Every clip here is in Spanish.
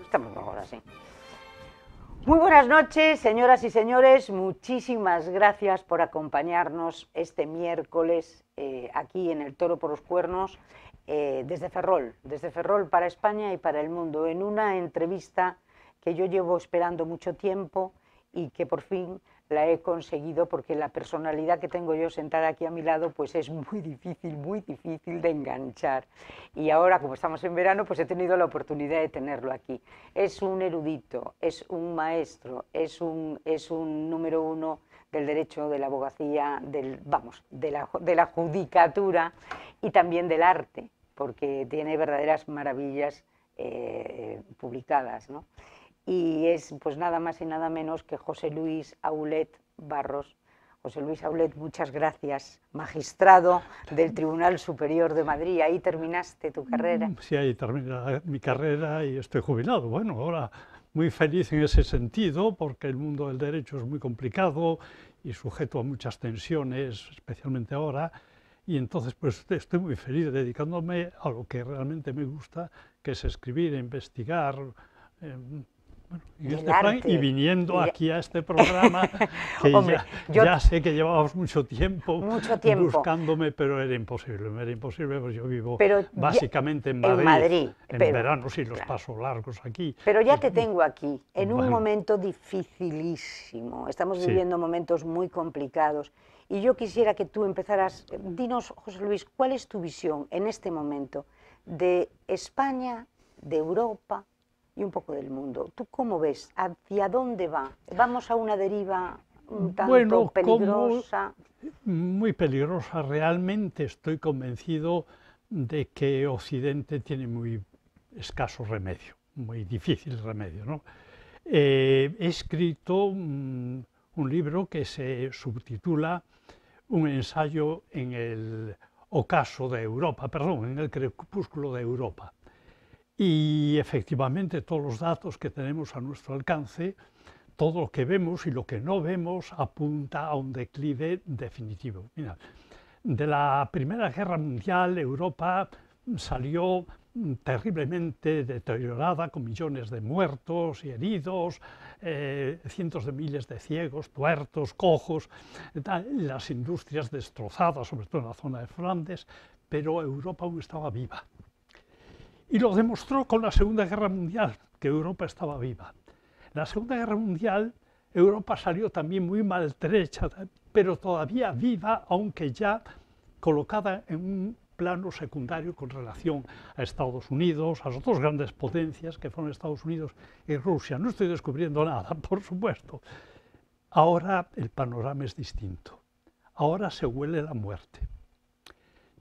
Estamos mejor así. Muy buenas noches, señoras y señores. Muchísimas gracias por acompañarnos este miércoles eh, aquí en el Toro por los Cuernos, eh, desde Ferrol, desde Ferrol para España y para el mundo, en una entrevista que yo llevo esperando mucho tiempo y que por fin la he conseguido porque la personalidad que tengo yo sentada aquí a mi lado pues es muy difícil, muy difícil de enganchar. Y ahora como estamos en verano pues he tenido la oportunidad de tenerlo aquí. Es un erudito, es un maestro, es un, es un número uno del derecho, de la abogacía, del, vamos, de la, de la judicatura y también del arte, porque tiene verdaderas maravillas eh, publicadas. ¿no? Y es pues nada más y nada menos que José Luis Aulet Barros. José Luis Aulet, muchas gracias, magistrado del Tribunal Superior de Madrid. Ahí terminaste tu carrera. Mm, sí, ahí termina mi carrera y estoy jubilado. Bueno, ahora muy feliz en ese sentido, porque el mundo del derecho es muy complicado y sujeto a muchas tensiones, especialmente ahora, y entonces pues estoy muy feliz dedicándome a lo que realmente me gusta, que es escribir, investigar, em, y este viniendo aquí a este programa, ya, sé que llevábamos mucho tiempo, buscándome, pero era imposible, era imposible, pues yo vivo básicamente en Madrid, en, verano sí los paso largos aquí. Pero ya te tengo aquí, en un momento dificilísimo, estamos viviendo momentos muy complicados, y yo quisiera que tú empezaras, dinos, José Luis, ¿cuál es tu visión en este momento de España, de Europa, y un poco del mundo. ¿Tú cómo ves? ¿Hacia dónde va? ¿Vamos a una deriva un tanto peligrosa? muy peligrosa. Realmente estoy convencido de que Occidente tiene muy escaso remedio, muy difícil remedio. Eh, he escrito un, mm, un libro que se subtitula Un ensayo en el ocaso de Europa, perdón, en el crepúsculo de Europa y efectivamente todos los datos que tenemos a nuestro alcance, todo lo que vemos y lo que no vemos apunta a un declive definitivo. de la Primera Guerra Mundial Europa salió terriblemente deteriorada, con millones de muertos y heridos, eh, cientos de miles de ciegos, tuertos, cojos, las industrias destrozadas, sobre todo en la zona de Flandes, pero Europa aún estaba viva. Y lo demostró con la Segunda Guerra Mundial, que Europa estaba viva. La Segunda Guerra Mundial, Europa salió también muy maltrecha, pero todavía viva, aunque ya colocada en un plano secundario con relación a Estados Unidos, a las dos grandes potencias que fueron Estados Unidos y Rusia. No estoy descubriendo nada, por supuesto. Ahora el panorama es distinto. Ahora se huele la muerte.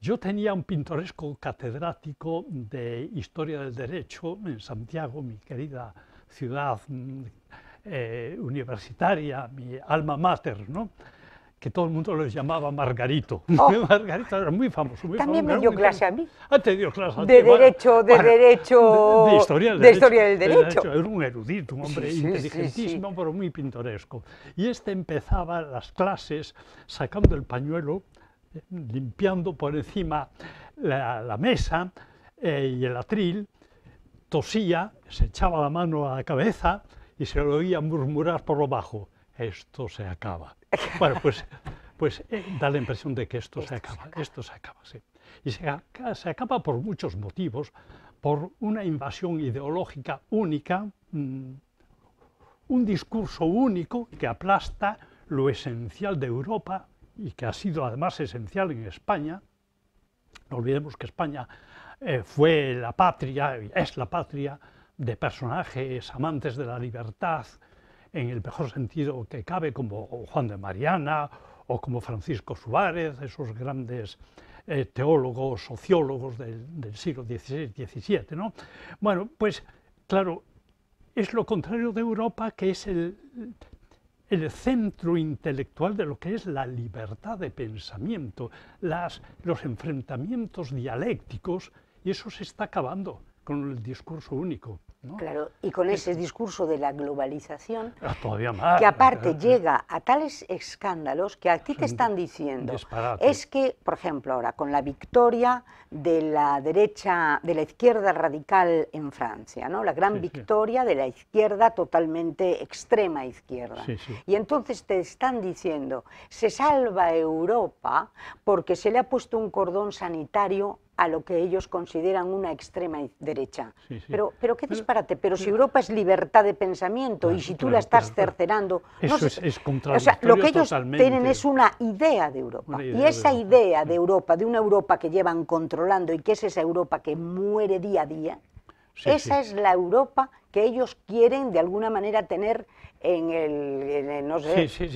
Yo tenía un pintoresco catedrático de Historia del Derecho en Santiago, mi querida ciudad mm, eh, universitaria, mi alma mater, ¿no? que todo el mundo lo llamaba Margarito. Oh. Margarito era muy famoso. También me dio clase a mí. Ah, te dio clase a De derecho, de derecho. De, historia del derecho. Era un erudito, un hombre inteligentísimo, pero muy pintoresco. Y este empezaba las clases sacando el pañuelo limpiando por encima la, mesa eh, y el atril, tosía, se echaba la mano a la cabeza y se lo oía murmurar por lo bajo, esto se acaba. Bueno, pues, pues eh, da la impresión de que esto, se, acaba, esto se acaba, sí. Y se, acaba por muchos motivos, por una invasión ideológica única, mm, un discurso único que aplasta lo esencial de Europa y que ha sido además esencial en España, no olvidemos que España eh, fue la patria, es la patria de personajes amantes de la libertad, en el mejor sentido que cabe, como Juan de Mariana o como Francisco Suárez, esos grandes eh, teólogos, sociólogos del, siglo XVI-XVII. ¿no? Bueno, pues claro, es lo contrario de Europa, que es el el centro intelectual de lo que es la libertad de pensamiento, las, los enfrentamientos dialécticos, y eso se está acabando con el discurso único. Claro, y con ese discurso de la globalización, ah, que aparte llega a tales escándalos que a ti te están diciendo, es que, por ejemplo, ahora con la victoria de la derecha, de la izquierda radical en Francia, ¿no? la gran victoria de la izquierda totalmente extrema izquierda. y entonces te están diciendo, se salva Europa porque se le ha puesto un cordón sanitario a lo que ellos consideran una extrema derecha. Pero, pero qué disparate, pero, si Europa es libertad de pensamiento y si tú la estás cercenando... Eso es, contrario. O sea, lo que ellos tienen es una idea de Europa. y esa idea de Europa, de una Europa que llevan controlando y que es esa Europa que muere día a día, esa es la Europa que ellos quieren de alguna manera tener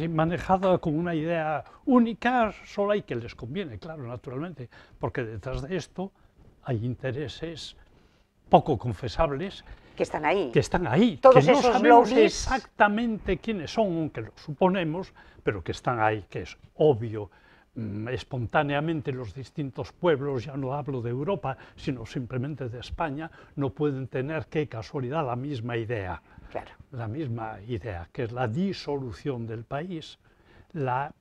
manejada con una idea única, sola y que les conviene, claro, naturalmente, porque detrás de esto hay intereses poco confesables. Que están ahí. Que están ahí. Todos que no sabemos exactamente quiénes son, aunque lo suponemos, pero que están ahí, que es obvio mm, espontáneamente los distintos pueblos, ya no hablo de Europa, sino simplemente de España, no pueden tener qué casualidad la misma idea. La misma idea, que es la disolución del país, la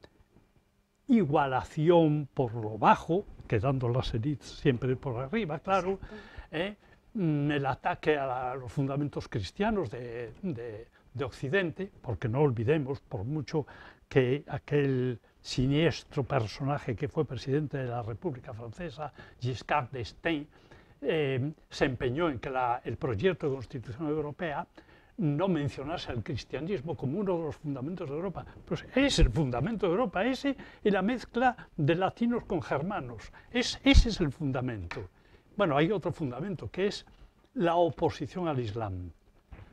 igualación por lo bajo, quedando las élites siempre por arriba, claro, ¿eh? mm, el ataque a, los fundamentos cristianos de, Occidente, porque no olvidemos, por mucho que aquel siniestro personaje que fue presidente de la República Francesa, Giscard d'Estaing, eh, se empeñó en que el proyecto de constitución europea no mencionase al cristianismo como uno de los fundamentos de Europa. Pues es el fundamento de Europa, ese y la mezcla de latinos con germanos. Es, ese es el fundamento. Bueno, hay otro fundamento que es la oposición al Islam.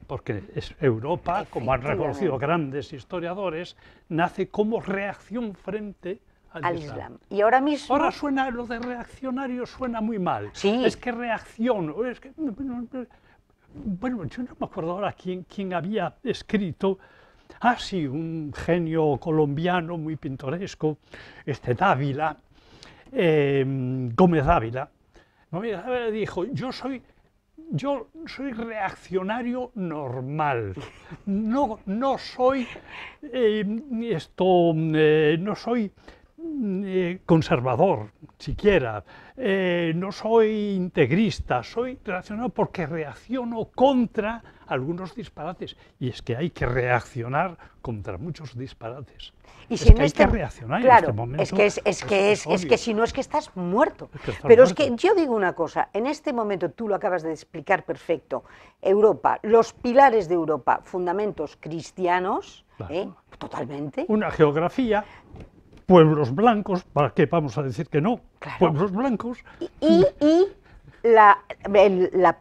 Porque Europa, como han reconocido grandes historiadores, nace como reacción frente al, Islam. Y ahora mismo... Ahora suena, lo de reaccionario suena muy mal. Sí. Es que reacción. es bueno, yo no me acuerdo ahora quién, había escrito, ah, sí, un genio colombiano muy pintoresco, este Dávila, eh, Gómez Dávila. Gómez Dávila dijo, yo soy, yo soy reaccionario normal, no, soy, esto, no soy eh, eh, Mm, eh, conservador, siquiera, eh, no soy integrista, soy reaccionado porque reacciono contra algunos disparates. Y es que hay que reaccionar contra muchos disparates. Y si es no que que en este momento. Es que, es, que, es, que si no es que estás muerto. Pero es que yo digo una cosa, en este momento tú lo acabas de explicar perfecto. Europa, los pilares de Europa, fundamentos cristianos, ¿eh? totalmente. Una geografía pueblos blancos, ¿para qué vamos a decir que no? Pueblos blancos. Y, la, el, la,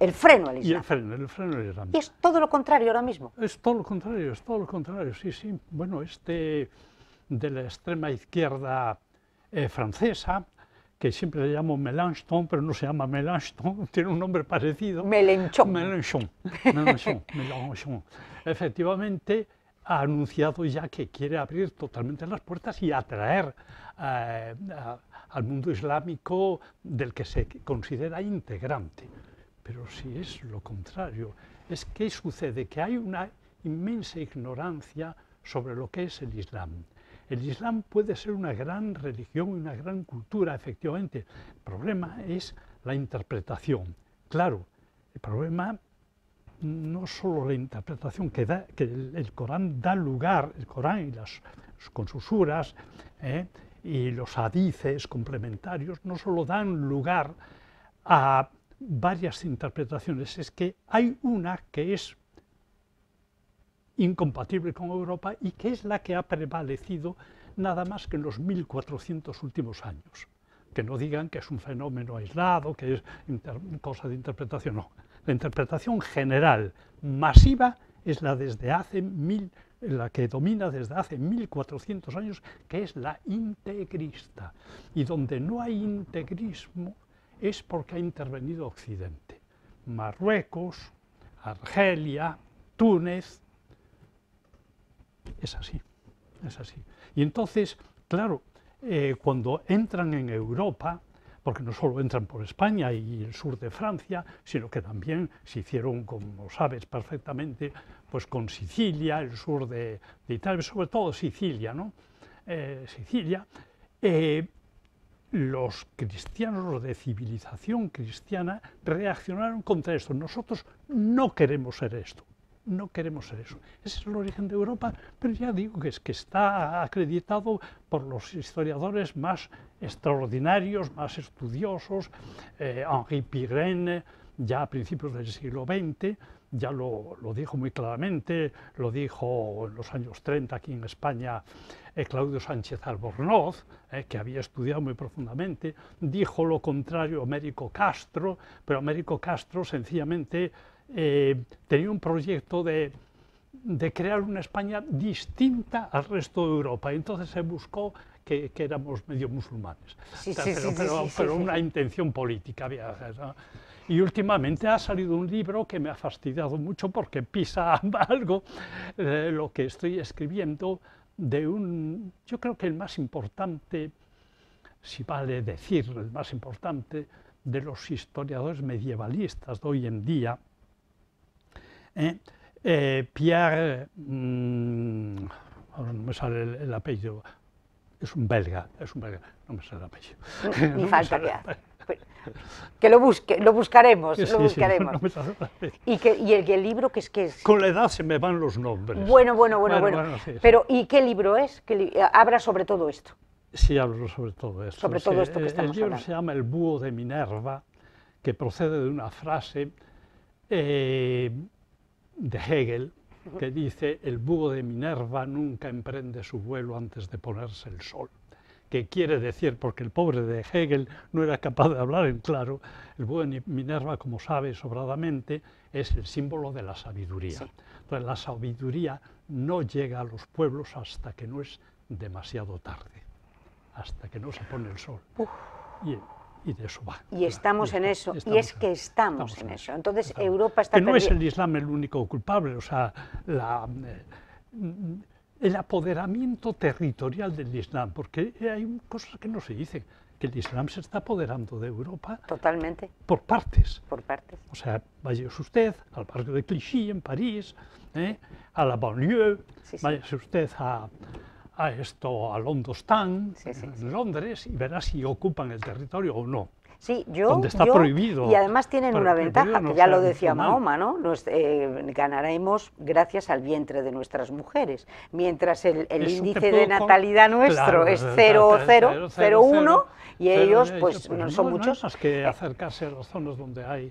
el, freno al Islam. Y el freno, al Islam. es todo lo contrario ahora mismo. Es todo lo contrario, es todo lo contrario, sí, sí. Bueno, este de la extrema izquierda eh, francesa, que siempre le llamo Melanchthon, pero no se llama Melanchthon, tiene un nombre parecido. Mélenchon. Melenchon, Melenchon, Efectivamente, ha anunciado ya que quiere abrir totalmente las puertas y atraer eh, al mundo islámico del que se considera integrante. Pero si es lo contrario, es que sucede que hay una inmensa ignorancia sobre lo que es el Islam. El Islam puede ser una gran religión y una gran cultura, efectivamente. El problema es la interpretación. Claro, el problema no solo la interpretación que, da, que el, Corán da lugar, el Corán y las, con ¿eh? y los hadices complementarios, no solo dan lugar a varias interpretaciones, es que hay una que es incompatible con Europa y que es la que ha prevalecido nada más que en los 1400 últimos años. Que no digan que es un fenómeno aislado, que es cosa de interpretación, no. La interpretación general masiva es la, desde hace mil, la que domina desde hace 1400 años, que es la integrista. Y donde no hay integrismo es porque ha intervenido Occidente. Marruecos, Argelia, Túnez. Es así, es así. Y entonces, claro, eh, cuando entran en Europa, porque no solo entran por España y el sur de Francia, sino que también se hicieron, como sabes perfectamente, pues con Sicilia, el sur de, Italia, sobre todo Sicilia, ¿no? Eh, Sicilia. Eh, los cristianos, de civilización cristiana, reaccionaron contra esto. Nosotros no queremos ser esto no queremos ser eso. Ese es el origen de Europa, pero ya digo que es que está acreditado por los historiadores más extraordinarios, más estudiosos, eh, Henri Pirenne, ya a principios del siglo XX, ya lo, dijo muy claramente, lo dijo en los años 30 aquí en España eh, Claudio Sánchez Albornoz, eh, que había estudiado muy profundamente, dijo lo contrario Américo Castro, pero Américo Castro sencillamente eh, tenía un proyecto de, crear una España distinta al resto de Europa. entonces se buscó que, éramos medio musulmanes, pero, una intención política había. Y últimamente ha salido un libro que me ha fastidiado mucho porque pisa algo de eh, lo que estoy escribiendo de un, yo creo que el más importante, si vale decir, el más importante de los historiadores medievalistas de hoy en día, ¿eh? ¿eh? Pierre, mm, ahora no me sale el, apellido, es un belga, es un belga, no me sale el apellido. Ni, falta que Que lo, busque, lo buscaremos, lo buscaremos. ¿Y, el, libro que es que es... Con la edad se me van los nombres. Bueno, bueno, bueno, bueno. Pero, ¿y qué libro es? Habla sobre todo esto. Sí, hablo sobre todo esto. Sobre todo esto El libro se llama El búho de Minerva, que procede de una frase eh, de Hegel, que dice, el búho de Minerva nunca emprende su vuelo antes de ponerse el sol. ¿Qué quiere decir, porque el pobre de Hegel no era capaz de hablar en claro, el búho de Minerva, como sabe sobradamente, es el símbolo de la sabiduría. Entonces, la sabiduría no llega a los pueblos hasta que no es demasiado tarde, hasta que no se pone el sol y de eso va. Y estamos en eso, y es que estamos, en eso. Entonces Europa está... Que no es el Islam el único culpable, o sea, eh, el apoderamiento territorial del Islam, porque hay cosas que no se dicen, que el Islam se está apoderando de Europa. Totalmente. Por partes. Por partes. O sea, vaya usted al barrio de Clichy en París, ¿eh? a la banlieue, vaya usted a a esto a Londostan, Londres, y verás si ocupan el territorio o no. yo. Donde está prohibido. Y además tienen una ventaja, que ya lo decía Mahoma, ¿no? Nos, eh, ganaremos gracias al vientre de nuestras mujeres. Mientras el, índice de natalidad nuestro es 0, 0, 0, 1, y ellos, pues, no, pues, son muchos. más que eh. acercarse a las zonas donde hay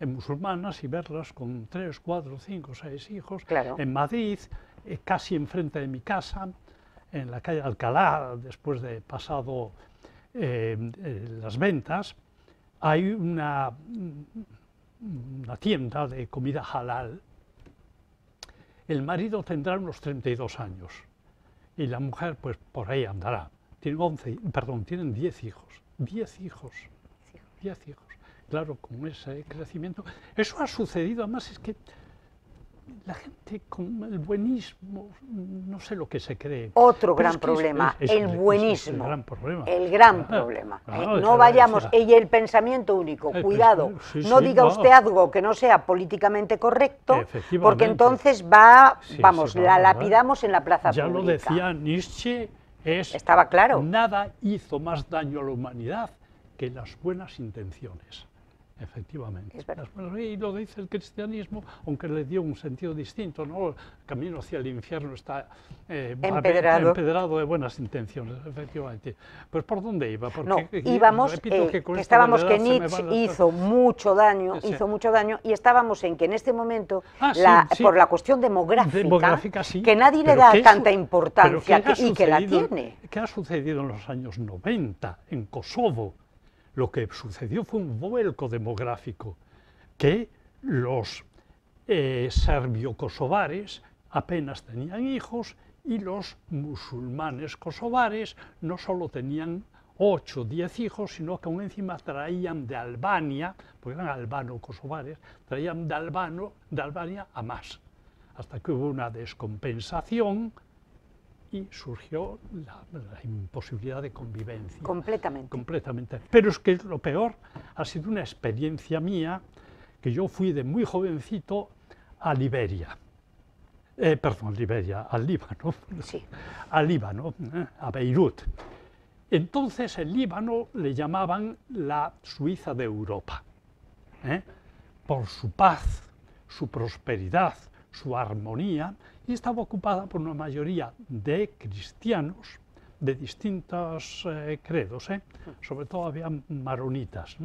eh, musulmanas y verlas con 3, 4, 5, 6 hijos. En Madrid, casi enfrente de mi casa, en la calle Alcalá, después de pasado eh, eh, las ventas, hay una, tienda de comida halal. El marido tendrá unos 32 años y la mujer, pues por ahí andará. Tienen 11, perdón, tienen 10 hijos. 10 hijos. 10 hijos. Claro, con ese crecimiento. Eso ha sucedido, además es que la gente con el buenismo, no sé lo que se cree. Otro gran problema, el buenismo. el gran ah, problema. no vayamos, y el pensamiento único, eh, cuidado, pues, no diga usted algo que no sea políticamente correcto, porque entonces va, vamos, la lapidamos en la plaza pública. Ya lo decía Nietzsche, Estaba claro. nada hizo más daño a la humanidad que las buenas intenciones. Efectivamente. Y lo dice el cristianismo, aunque le dio un sentido distinto, ¿no? El camino hacia el infierno está eh, empedrado. de buenas intenciones, efectivamente. Pues ¿por dónde iba? Porque eh, íbamos, eh, estábamos que Nietzsche hizo mucho daño, hizo mucho daño, y estábamos en que en este momento, ah, la, por la cuestión demográfica, que nadie le da tanta importancia y que la tiene. ¿Qué ha sucedido en los años 90 en Kosovo? Lo que sucedió fue un vuelco demográfico, que los eh, serbio-kosovares apenas tenían hijos y los musulmanes kosovares no solo tenían 8 o 10 hijos, sino que aún encima traían de Albania, porque eran albano-kosovares, traían de Albania a más, hasta que hubo una descompensación y surgió la, imposibilidad de convivencia. Completamente. Completamente. Pero es que lo peor, ha sido una experiencia mía que yo fui de muy jovencito a Liberia. Eh, perdón, Liberia, al Líbano. Sí. Al Líbano, eh, a Beirut. Entonces el Líbano le llamaban la Suiza de Europa, eh, por su paz, su prosperidad, su armonía y estaba ocupada por una mayoría de cristianos de distintos eh, credos, eh, sobre todo había maronitas,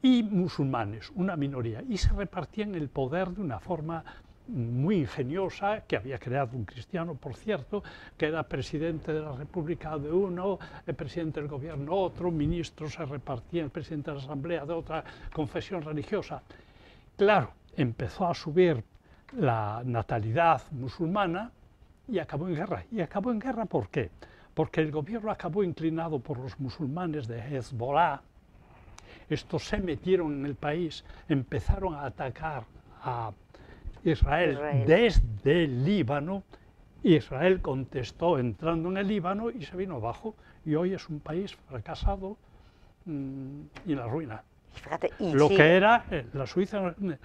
y musulmanes, una minoría, y se repartían el poder de una forma muy ingeniosa que había creado un cristiano, por cierto, que era presidente de la República de uno, el eh, presidente del gobierno otro, ministro, se repartía el presidente de la Asamblea de otra confesión religiosa. Claro, empezó a subir la natalidad musulmana y acabó en guerra. ¿Y acabó en guerra por qué? Porque el gobierno acabó inclinado por los musulmanes de Hezbollah. Estos se metieron en el país, empezaron a atacar a Israel, desde el Líbano. Israel contestó entrando en el Líbano y se vino abajo. Y hoy es un país fracasado mm, y en la ruina lo que era eh, la Suiza eh,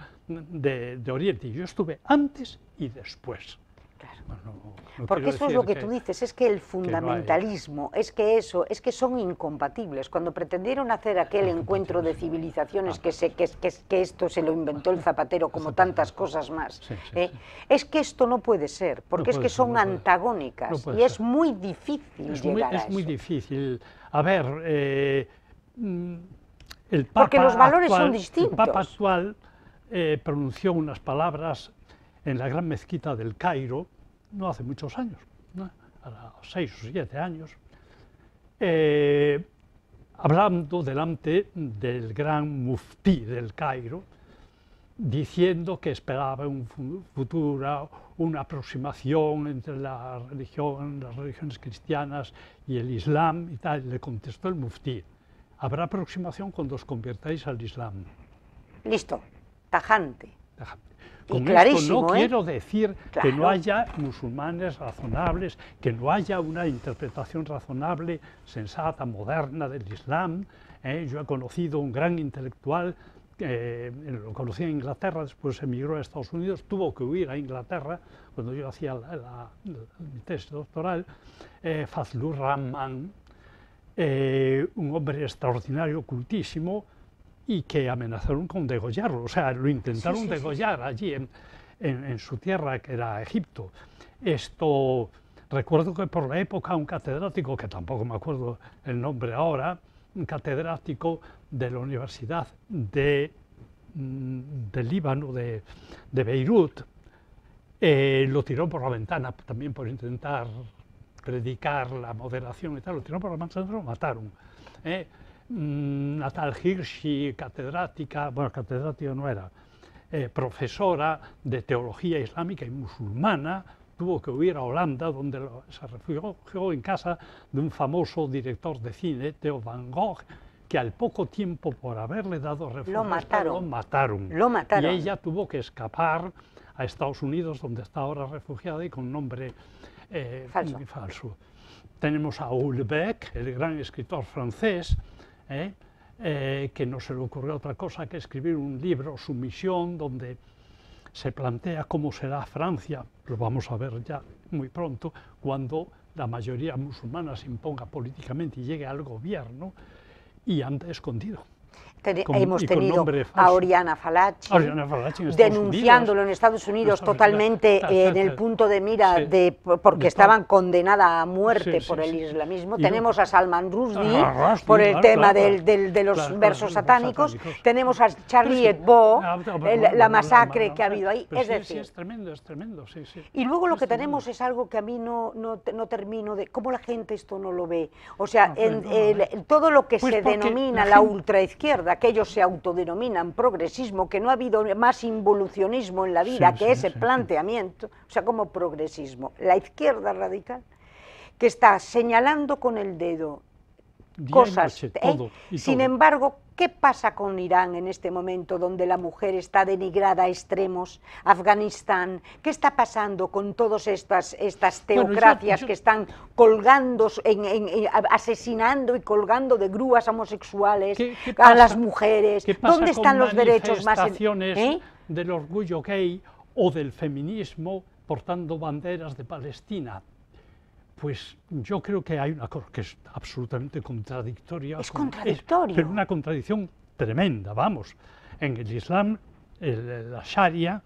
de, Oriente. Yo estuve antes y después. Porque eso es lo que, tú dices, es que el fundamentalismo, es que eso, es que son incompatibles. Cuando pretendieron hacer aquel encuentro de civilizaciones, ah. que, que, que, esto se lo inventó el Zapatero como tantas cosas más, ¿eh? es que esto no puede ser, porque es que son antagónicas y es muy difícil es llegar a eso. Es muy difícil. A ver, mm, porque los valores son distintos. El Papa actual eh, pronunció unas palabras en la gran mezquita del Cairo, no hace muchos años, seis o siete años, eh, hablando delante del gran muftí del Cairo, diciendo que esperaba un futuro, una aproximación entre la religión, las religiones cristianas y el Islam y tal. Le contestó el muftí, Habrá aproximación cuando os convirtáis al Islam. Listo, tajante. Con no ¿eh? quiero decir que no haya musulmanes razonables, que no haya una interpretación razonable, sensata, moderna del Islam. ¿eh? Yo he conocido un gran intelectual, eh, lo conocí en Inglaterra, después emigró a Estados Unidos, tuvo que huir a Inglaterra cuando yo hacía mi tesis doctoral, Fazlur Rahman, eh, un hombre extraordinario, cultísimo, y que amenazaron con degollarlo, o sea, lo intentaron degollar allí en, su tierra, que era Egipto. Esto, recuerdo que por la época un catedrático, que tampoco me acuerdo el nombre ahora, un catedrático de la Universidad de, mm, de Líbano, de, Beirut, eh, lo tiró por la ventana también por intentar predicar la moderación y tal, lo tiraron por la mancha lo mataron. ¿eh? Mm, Natal Hirschi, catedrática, bueno, catedrática no era, eh, profesora de teología islámica y musulmana, tuvo que huir a Holanda, donde se refugió en casa de un famoso director de cine, Theo van Gogh, que al poco tiempo por haberle dado refugio lo mataron. lo mataron. Lo mataron. Y ella tuvo que escapar a Estados Unidos, donde está ahora refugiada y con nombre eh, falso. Tenemos a Houellebecq, el gran escritor francés, eh, eh, que no se le ocurrió otra cosa que escribir un libro, su misión, donde se plantea cómo será Francia, lo vamos a ver ya muy pronto, cuando la mayoría musulmana se imponga políticamente y llegue al gobierno, y anda escondido hemos tenido a Oriana Falachi, denunciándolo en Estados Unidos totalmente eh, en el punto de mira de porque estaban condenadas a muerte por el islamismo. Tenemos a Salman Rushdie ah, por el tema de los versos satánicos. Tenemos a Charlie Hebdo, ah, la masacre que ha habido ahí. Es decir, es tremendo, es tremendo. Y luego lo que tenemos es algo que a mí no, no, termino de cómo la gente esto no lo ve. O sea, pues todo lo que pues se denomina la ultraizquierda aquellos que se autodenominan progresismo, que no ha habido más involucionismo en la vida que ese planteamiento, o sea, como progresismo, la izquierda radical, que está señalando con el dedo cosas. ¿eh? Sin embargo, ¿qué pasa con Irán en este momento donde la mujer está denigrada a extremos? Afganistán, ¿qué está pasando con todas estas, estas teocracias que están colgando, asesinando y colgando de grúas homosexuales a las mujeres? ¿Dónde están los derechos más? De ¿eh? del orgullo gay o del feminismo portando banderas de Palestina. Pues yo creo que hay una cosa que es absolutamente contradictoria. Es contradictoria. pero una contradicción tremenda, vamos. En el Islam, la Sharia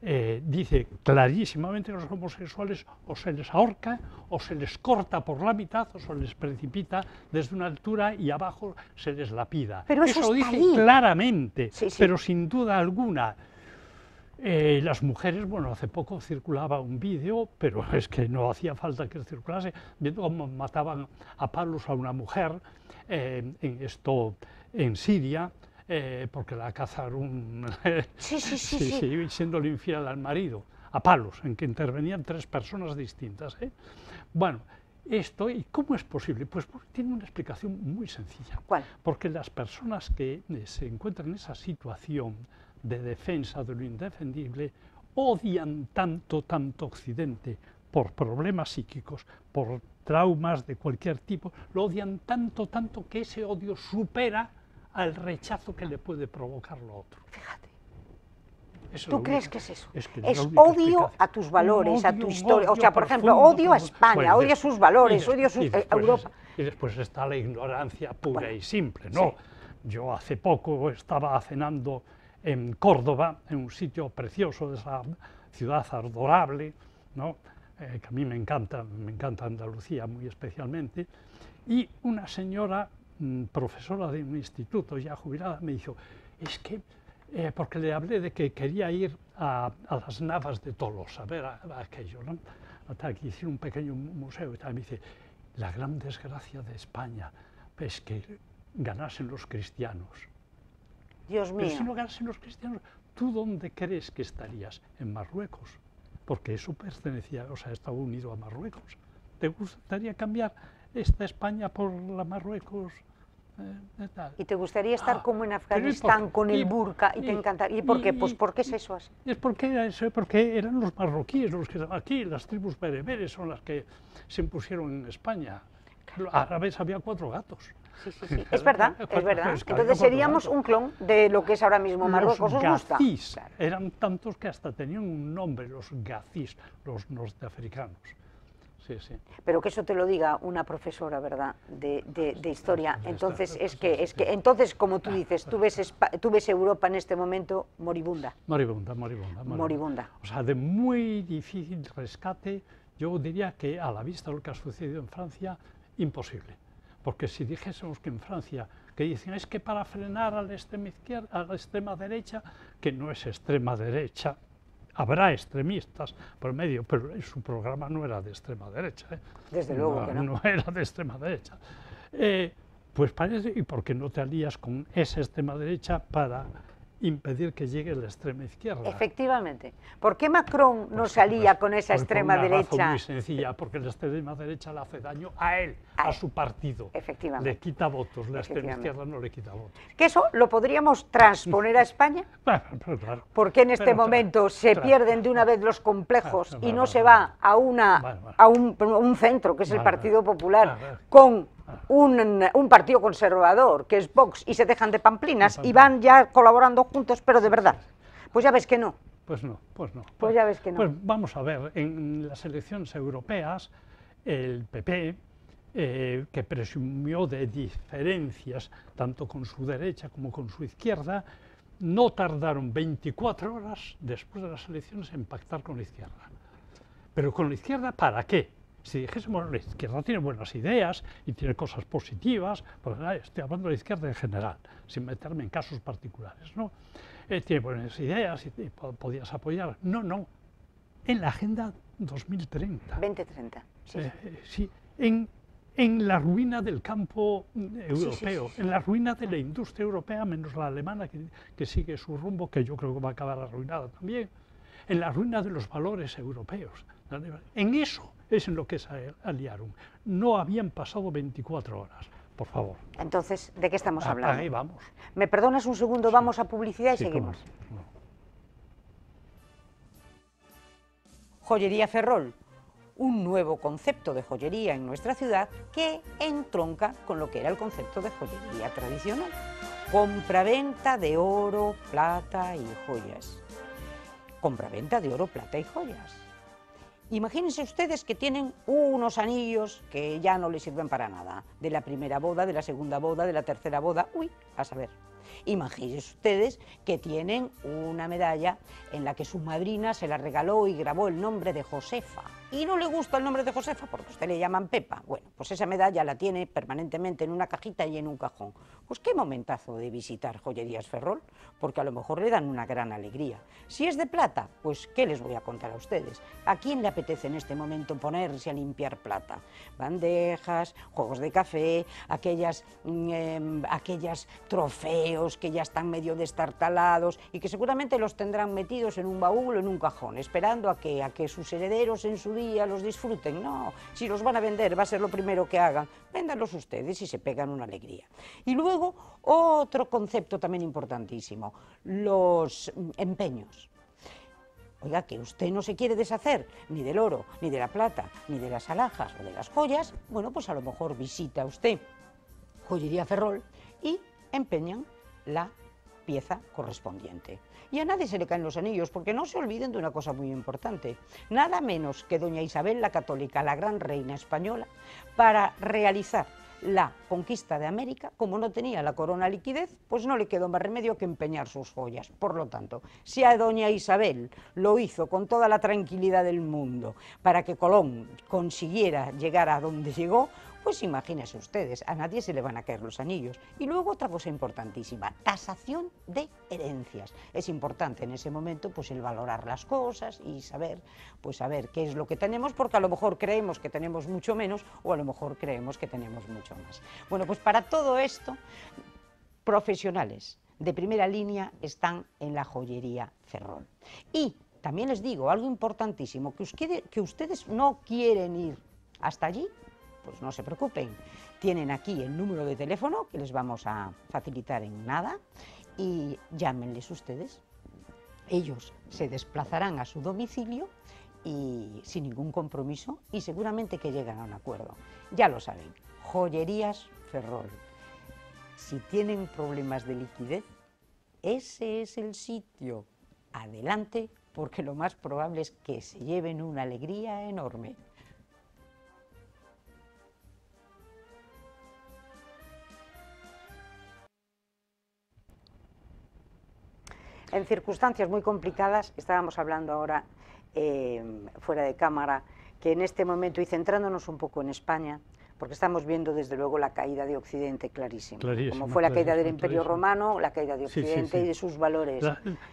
eh, dice clarísimamente que los homosexuales o se les ahorca, o se les corta por la mitad, o se les precipita desde una altura y abajo se les lapida. Pero eso, lo dice claramente, pero sin duda alguna eh, las mujeres, bueno, hace poco circulaba un vídeo, pero es que no hacía falta que circulase, viendo cómo mataban a palos a una mujer eh, en esto en Siria, eh, porque la cazaron sí, sí, sí, sí, siendo infiel al marido, a palos, en que intervenían tres personas distintas. Bueno, esto, ¿y cómo es posible? Pues tiene una explicación muy sencilla. ¿Cuál? Porque las personas que se encuentran en esa situación de defensa de lo indefendible, odian tanto, tanto Occidente por problemas psíquicos, por traumas de cualquier tipo, lo odian tanto, tanto que ese odio supera al rechazo que le puede provocar lo otro. Fíjate. ¿Tú crees que es eso? Es, odio a tus valores, a tu historia. O sea, por ejemplo, odio a pues, España, pues, odio a sus valores, odio a Europa. y después está la ignorancia pura y simple, ¿no? Yo hace poco estaba cenando en Córdoba, en un sitio precioso de esa ciudad adorable, eh, que a mí me encanta, me encanta Andalucía muy especialmente, y una señora mm, profesora de un instituto ya jubilada me dijo, es que, eh, porque le hablé de que quería ir a, las navas de Tolos, a ver aquello, ¿no? hasta hicieron un pequeño museo y tal, me dice, la gran desgracia de España es que ganasen los cristianos Dios mío. Pero si no ganasen los cristianos, ¿tú dónde crees que estarías? En Marruecos, porque eso pertenecía, o sea, estaba unido a Marruecos. ¿Te gustaría cambiar esta España por la Marruecos? Eh, eh, ¿Y te gustaría estar ah, como en Afganistán con el burka y, te encantaría? ¿Y por qué? pues porque es eso así. Es porque, porque eran los marroquíes los que estaban aquí, las tribus bereberes son las que se impusieron en España. vez había cuatro gatos. Es verdad, es verdad. Entonces seríamos un clon de lo que es ahora mismo Marruecos. Los eran tantos que hasta tenían un nombre, los gacís, los norteafricanos. Sí, sí. Pero que eso te lo diga una profesora, ¿verdad? De, historia. Entonces es que es que entonces como tú ah, dices, pues tú ves Europa en este momento moribunda. Moribunda, moribunda, moribunda. Moribunda. O sea, de muy difícil rescate. Yo diría que a la vista de lo que ha sucedido en Francia, imposible. Porque si dijésemos que en Francia, que dicen es que para frenar a la extrema izquierda, a extrema derecha, que no es extrema derecha, habrá extremistas por medio, pero su programa no era de extrema derecha. ¿eh? Desde luego que no. No era de extrema derecha. Eh, pues parece, ¿y por no te alías con esa extrema derecha para impedir que llegue la extrema izquierda. Efectivamente. ¿Por qué Macron no salía pues pues con esa pues extrema una derecha? Razón muy sencilla, porque la extrema derecha le hace daño a él, a, su partido. Efectivamente. Le quita votos, la extrema izquierda no le quita votos. ¿Que eso lo podríamos transponer a España? Porque en este momento se pierden de una vez los complejos y no se va a, una, a un, un, centro, que es el Partido Popular, con un, partido conservador, que es Vox, y se dejan de pamplinas y van ya colaborando juntos, pero de verdad. Pues ya ves que no. Pues no, pues no. Pues, ya ves que no. Pues vamos a ver, en las elecciones europeas, el PP, eh, que presumió de diferencias tanto con su derecha como con su izquierda, no tardaron 24 horas después de las elecciones en pactar con la izquierda. Pero con la izquierda, ¿para qué? si dijésemos la izquierda tiene buenas ideas y tiene cosas positivas, pues, estoy hablando de la izquierda en general, sin meterme en casos particulares, ¿no? Eh, tiene buenas ideas y, podías apoyar. No, no. En la Agenda 2030. 2030, sí. Eh, eh, en, la ruina del campo mm, europeo, en la ruina de la industria europea, menos la alemana que, que sigue su rumbo, que yo creo que va a acabar arruinada también, en la ruina de los valores europeos. En eso es en lo que se aliaron. No habían pasado 24 horas, por favor. Entonces, ¿de qué estamos ah, hablando? Ahí vamos. ¿Me perdonas un segundo? Vamos a publicidad y seguimos. Joyería Ferrol, un nuevo concepto de joyería en nuestra ciudad que entronca con lo que era el concepto de joyería tradicional. Compraventa de oro, plata y joyas. Compraventa de oro, plata y joyas Imagínense ustedes que tienen unos anillos que ya no les sirven para nada, de la primera boda, de la segunda boda, de la tercera boda, uy, a saber. Imagínense ustedes que tienen una medalla en la que su madrina se la regaló y grabó el nombre de Josefa y no le gusta el nombre de Josefa porque usted le llaman Pepa. Bueno, pues esa medalla la tiene permanentemente en una cajita y en un cajón. Pues qué momentazo de visitar Joyerías Ferrol, porque a lo mejor le dan una gran alegría. Si es de plata, pues qué les voy a contar a ustedes. ¿A quién le apetece en este momento ponerse a limpiar plata? Bandejas, juegos de café, aquellas, mm, em, aquellas trofeos que ya están medio destartalados y que seguramente los tendrán metidos en un baúl o en un cajón, esperando a que, a que sus herederos en su los disfruten. No, si los van a vender va a ser lo primero que hagan. Véndanlos ustedes y se pegan una alegría. Y luego otro concepto también importantísimo, los mm, empeños. Oiga, que usted no se quiere deshacer ni del oro, ni de la plata, ni de las alhajas o de las joyas, bueno, pues a lo mejor visita usted joyería Ferrol y empeñan la pieza correspondiente. Y a nadie se le caen los anillos, porque no se olviden de una cosa muy importante. Nada menos que doña Isabel la Católica, la gran reina española, para realizar la conquista de América, como no tenía la corona liquidez, pues no le quedó más remedio que empeñar sus joyas. Por lo tanto, si a doña Isabel lo hizo con toda la tranquilidad del mundo para que Colón consiguiera llegar a donde llegó, pues imagínense ustedes, a nadie se le van a caer los anillos. Y luego otra cosa importantísima, tasación de herencias. Es importante en ese momento pues el valorar las cosas y saber, pues saber qué es lo que tenemos, porque a lo mejor creemos que tenemos mucho menos o a lo mejor creemos que tenemos mucho más. Bueno, pues para todo esto, profesionales de primera línea están en la joyería Ferrol. Y también les digo algo importantísimo, que ustedes no quieren ir hasta allí pues no se preocupen. Tienen aquí el número de teléfono que les vamos a facilitar en nada y llámenles ustedes. Ellos se desplazarán a su domicilio y sin ningún compromiso y seguramente que llegan a un acuerdo. Ya lo saben, Joyerías Ferrol. Si tienen problemas de liquidez, ese es el sitio. Adelante, porque lo más probable es que se lleven una alegría enorme. en circunstancias muy complicadas, estábamos hablando ahora eh, fuera de cámara, que en este momento, y centrándonos un poco en España, porque estamos viendo desde luego la caída de Occidente clarísima, clarísimo, como fue la caída del Imperio Romano, la caída de Occidente y de sus valores.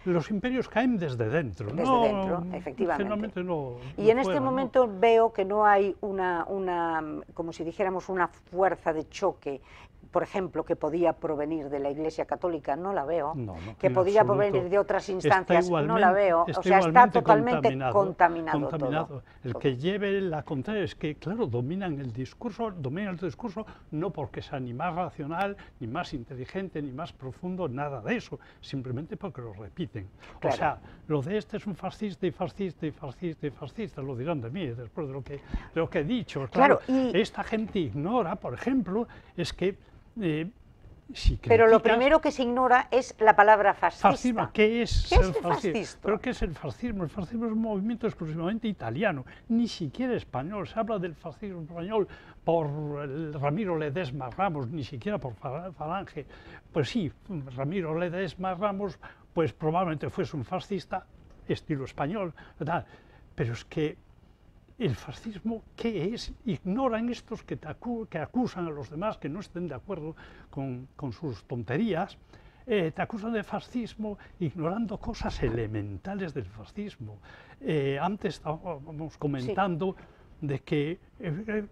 los imperios caen desde dentro, desde dentro, efectivamente. y en este momento veo que no hay una, una, como si dijéramos, una fuerza de choque por ejemplo, que podía provenir de la Iglesia Católica, no la veo, que podía provenir de otras instancias, no la veo, o sea, está totalmente contaminado. El que lleve la contraria es que, claro, dominan el discurso, dominan el discurso no porque sea ni más racional, ni más inteligente, ni más profundo, nada de eso, simplemente porque lo repiten. O sea, lo de este es un fascista y fascista y fascista y fascista, lo dirán de mí después de lo que, he dicho. Claro, esta gente ignora, por ejemplo, es que eh, Pero lo primero que se ignora es la palabra fascista. Fascismo, ¿qué es, el es el fascismo? es el fascismo? fascismo es un movimiento exclusivamente italiano, ni siquiera español. Se habla del fascismo español por Ramiro Ledesma Ramos, ni siquiera por Falange. Pues sí, Ramiro Ledesma Ramos, pues probablemente fuese un fascista estilo español, Pero es que el fascismo qué es, ignoran estos que, acusan a los demás que no estén de acuerdo con, sus tonterías, eh, te acusan de fascismo ignorando cosas elementales del fascismo. Eh, antes estábamos comentando de que, eh,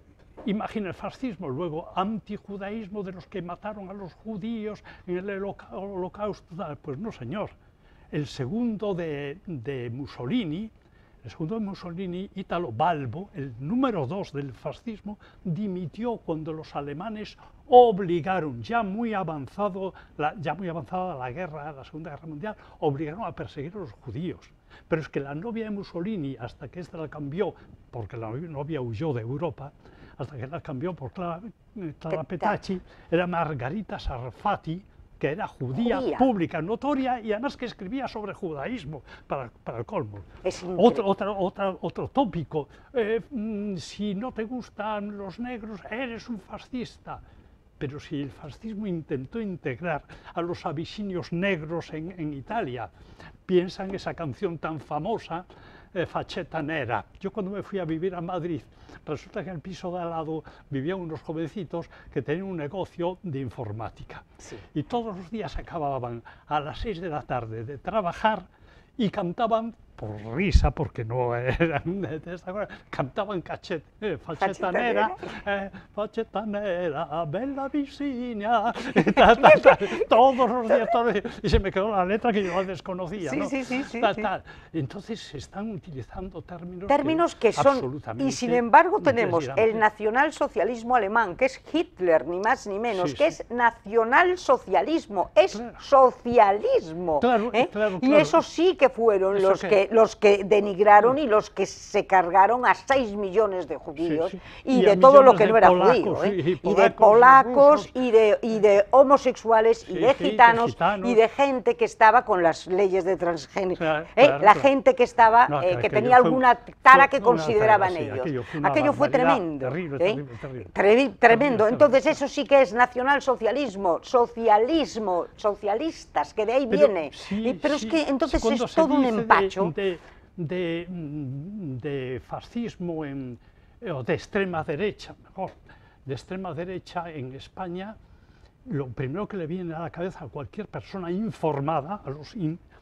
imagina el fascismo, luego antijudaísmo de los que mataron a los judíos en el holocausto, pues no señor. El segundo de Mussolini, Segundo Mussolini, Italo Balbo, el número dos del fascismo, dimitió cuando los alemanes obligaron, ya muy, avanzado, ya muy avanzada la guerra, la Segunda Guerra Mundial, obligaron a perseguir a los judíos. Pero es que la novia de Mussolini, hasta que esta la cambió, porque la novia huyó de Europa, hasta que la cambió por Clara, Clara Petacci, era Margarita Sarfati, que era judía, pública, notoria, y además que escribía sobre judaísmo, para, el colmo. Otro, otro, tópico, eh, mm, si no te gustan los negros, eres un fascista. Pero si el fascismo intentó integrar a los abisinios negros en, en Italia, piensa en esa canción tan famosa Facheta Nera. Yo cuando me fui a vivir a Madrid, resulta que en el piso de al lado vivían unos jovencitos que tenían un negocio de informática. Y todos los días acababan a las 6 de la tarde de trabajar y cantaban risa, porque no eran de esta cosa, cantaban cachet, eh, fachetanera, eh, fachetanera, bella visiña todos los días, y se me quedó la letra que yo la desconocía. Sí, sí, sí, Entonces se están utilizando términos, términos que, son, y sin embargo tenemos el nacionalsocialismo alemán, que es Hitler, ni más ni menos, que es nacionalsocialismo, es socialismo. y ¿eh? eso sí que fueron los que los que denigraron y los que se cargaron a 6 millones de judíos y, de todo lo que no era judío, ¿eh? y, de polacos y de, de homosexuales y de gitanos, y de gente que estaba con las leyes de transgénero, ¿eh? la gente que estaba, eh, que tenía alguna tara que consideraban ellos. Aquello fue, tremendo. tremendo. Entonces eso sí que es nacionalsocialismo, socialismo, socialistas, que de ahí viene. pero es que entonces es todo un empacho de, fascismo eh, o de extrema derecha, mejor, de extrema derecha en España, lo primero que le viene a la cabeza a cualquier persona informada, a los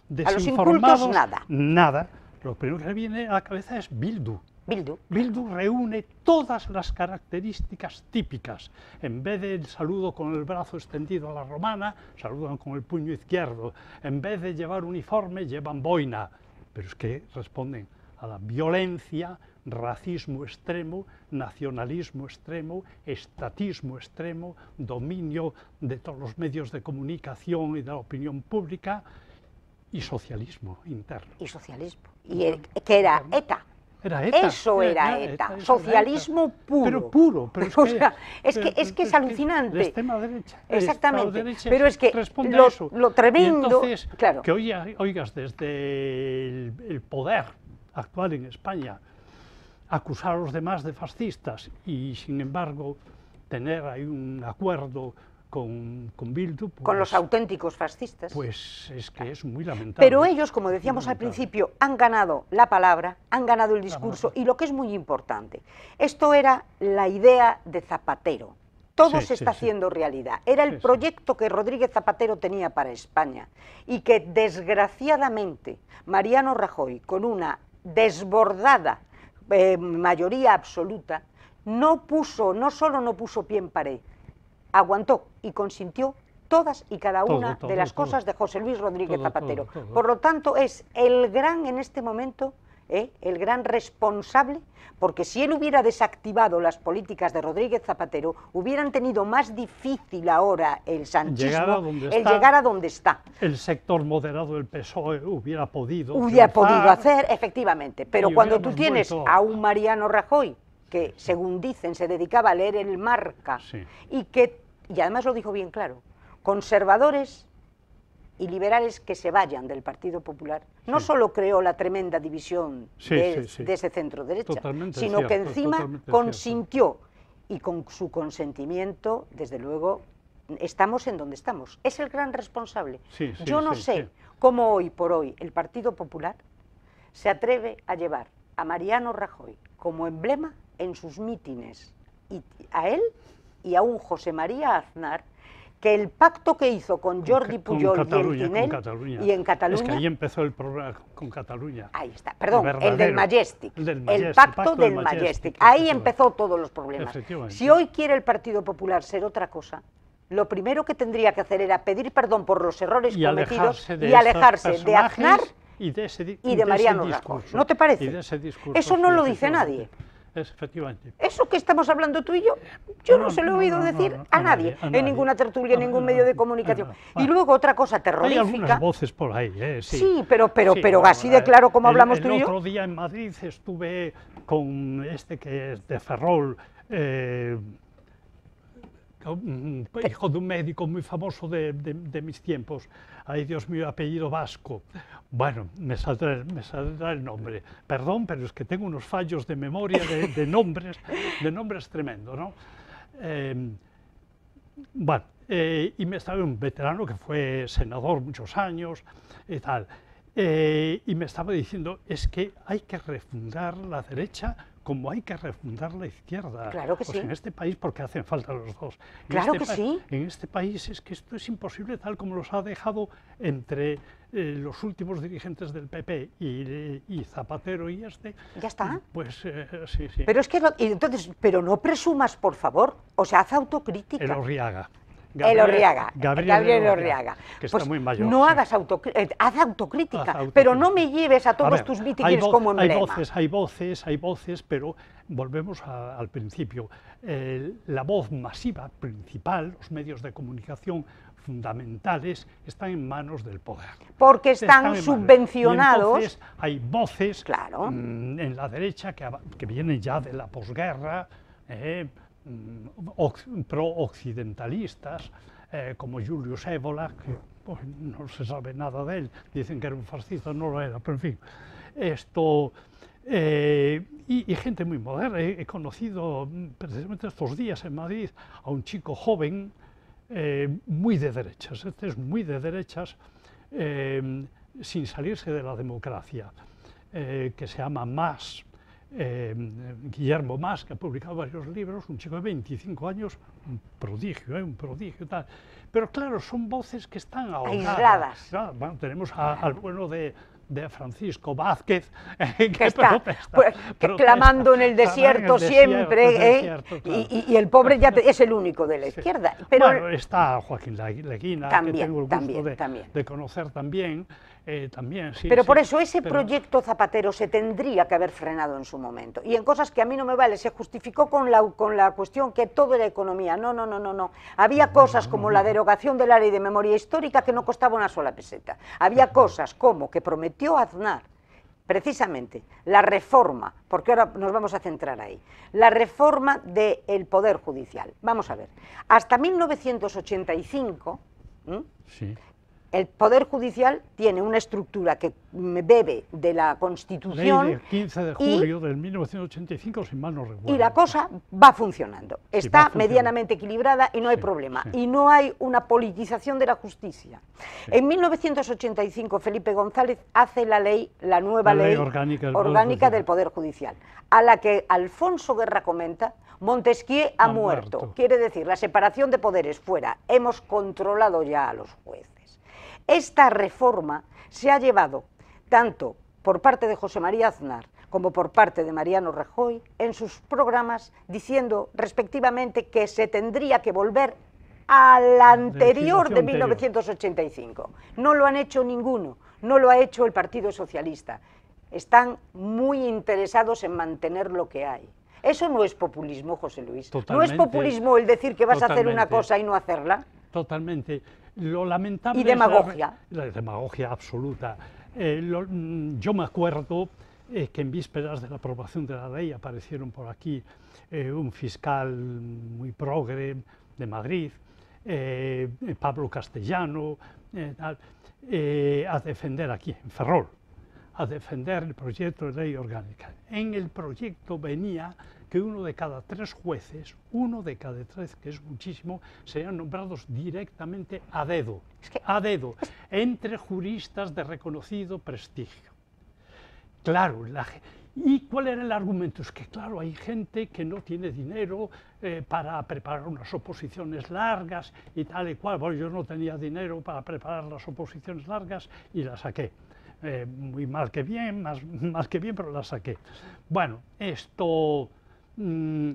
desinformados, nada. nada, lo primero que le viene a la cabeza es Bildu. Bildu. Bildu reúne todas las características típicas. En vez del saludo con el brazo extendido a la romana, saludan con el puño izquierdo. En vez de llevar uniforme, llevan boina pero es que responden a la violencia, racismo extremo, nacionalismo extremo, estatismo extremo, dominio de todos los medios de comunicación y de la opinión pública y socialismo interno. Y socialismo. ¿Y que era ETA? Eso era, ETA, socialismo puro. Pero puro, pero es que, o sea, es, que, es, alucinante. derecha. Exactamente, pero es que lo, tremendo... es entonces, que oigas desde el, el, poder actual en España acusar a los demás de fascistas y sin embargo tener ahí un acuerdo con, pues, con los auténticos fascistas. Pues es que es muy lamentable. Pero ellos, como decíamos al principio, han ganado la palabra, han ganado el discurso y lo que es muy importante, esto era la idea de Zapatero. Todo se está haciendo realidad. Era el proyecto que Rodríguez Zapatero tenía para España y que desgraciadamente Mariano Rajoy, con una desbordada eh, mayoría absoluta, no puso, no solo no puso pie en pared, aguantó y consintió todas y cada una de las cosas de José Luis Rodríguez Zapatero. Por lo tanto, es el gran en este momento, eh, el gran responsable, porque si él hubiera desactivado las políticas de Rodríguez Zapatero, hubieran tenido más difícil ahora el sanchismo, el llegar a donde está. El sector moderado del PSOE hubiera podido... Hubiera podido hacer, efectivamente, pero cuando tú tienes a un Mariano Rajoy que, según dicen, se dedicaba a leer el marca y que y además lo dijo bien claro, conservadores y liberales que se vayan del Partido Popular, no solo creó la tremenda división de, ese centro derecha, sino que encima consintió y con su consentimiento, desde luego, estamos en donde estamos. Es el gran responsable. Yo no sé cómo hoy por hoy el Partido Popular se atreve a llevar a Mariano Rajoy como emblema en sus mítines y a él y a José María Aznar que el pacto que hizo con Jordi Pujol y, el Cataluña. y en Cataluña... Es que ahí empezó el problema con Cataluña. Ahí está, perdón, el, del Majestic. El, pacto, del Majestic. Ahí empezó todos los problemas. Si hoy quiere el Partido Popular ser otra cosa, lo primero que tendría que hacer era pedir perdón por los errores cometidos y alejarse de Aznar y de, Mariano Rajoy. ¿No te parece? Eso no lo dice nadie efectivamente. Eso que estamos hablando tú y yo, eh, yo no, se lo he oído decir a, nadie, en ninguna tertulia, en ningún medio de comunicación. Y luego otra cosa terrorífica. Hay voces por ahí, ¿eh? sí. pero, pero, pero así de eh, claro como hablamos tú y yo. El otro día en Madrid estuve con este que es de Ferrol, hijo de un médico muy famoso de, mis tiempos. Ay, Dios mío, apellido vasco. Bueno, me saldrá, el, nombre. Perdón, pero es que tengo unos fallos de memoria de, nombres, de nombres tremendo, ¿no? Em, bueno, eh, y me estaba un veterano que fue senador muchos años y tal. Eh, y me estaba diciendo, es que hay que refundar la derecha como hay que refundar la izquierda. Claro En este país, porque hacen falta los dos. En claro este que sí. En este país es que esto es imposible, tal como los ha dejado entre eh, los últimos dirigentes del PP y, Zapatero y este. Ya está. Pues eh, sí, sí. Pero es que, entonces, pero no presumas, por favor. O sea, haz autocrítica. El Orriaga. Gabriel, el Orriaga. Gabriel, Orriaga. Pues no hagas eh, haz autocrítica, pero no me lleves a todos tus mítines como emblema. Hay voces, hay voces, hay voces, pero volvemos al principio. Eh, la voz masiva principal, los medios de comunicación fundamentales están en manos del poder. Porque están, subvencionados. hay voces claro. Mm, en la derecha que, vienen ya de la posguerra, eh, Mm, pro-occidentalistas, eh, como Julius Evola, que pues, no se sabe nada de él, dicen que era un fascista, no lo era, pero en fin. Esto, eh, y, gente muy moderna. He, conocido mm, precisamente estos días en Madrid a un chico joven, eh, muy de derechas, este es muy de derechas, sin salirse de la democracia, que se llama Más, eh, Guillermo Mas, que ha publicado varios libros, un chico de 25 años, un prodigio, eh, un prodigio tal. Pero claro, son voces que están ahogadas. Aisladas. tenemos al bueno de, Francisco Vázquez, que, está pues, clamando en el desierto siempre, ¿eh? y, el pobre ya es el único de la izquierda. Pero bueno, está Joaquín Leguina, también, que tengo también, también. de, conocer también, eh, también. pero por eso ese proyecto zapatero se tendría que haber frenado en su momento. Y en cosas que a mí no me vale, se justificó con la, con la cuestión que todo era economía. No, no, no, no, no. Había cosas como la derogación del área de memoria histórica que no costaba una sola peseta. Había cosas como que prometió Aznar precisamente la reforma, porque ahora nos vamos a centrar ahí, la reforma del Poder Judicial. Vamos a ver, hasta 1985, sí el Poder Judicial tiene una estructura que bebe de la Constitución. 15 de julio y, 1985, no Y la cosa va funcionando. Está medianamente equilibrada y no hay problema. Y no hay una politización de la justicia. En 1985, Felipe González hace la ley, la nueva ley, orgánica, del, Poder Judicial, a la que Alfonso Guerra comenta. Montesquieu ha, muerto. Quiere decir, la separación de poderes fuera. Hemos controlado ya a los jueces. Esta reforma se ha llevado tanto por parte de José María Aznar como por parte de Mariano Rajoy en sus programas diciendo respectivamente que se tendría que volver al anterior de 1985. No lo han hecho ninguno, no lo ha hecho el Partido Socialista. Están muy interesados en mantener lo que hay. Eso no es populismo, José Luis. no es populismo el decir que vas a hacer una cosa y no hacerla. Totalmente. Lo lamentable y demagogia. la, demagogia absoluta. Eh, mm, yo me acuerdo eh, que en vísperas de la aprobación de la ley aparecieron por aquí eh, un fiscal muy progre de Madrid, Pablo Castellano, a defender aquí, en Ferrol, a defender el proyecto de ley orgánica. En el proyecto venía que uno de cada tres jueces, uno de cada tres, que es muchísimo, serían nombrados directamente a dedo, a dedo, entre juristas de reconocido prestigio. Claro, ¿Y cuál era el argumento? Es que, claro, hay gente que no tiene dinero eh, para preparar unas oposiciones largas y tal y cual. Bueno, yo no tenía dinero para preparar las oposiciones largas y las saqué muy eh, mal que bien, más, más, que bien, pero la saqué. Bueno, esto, mm,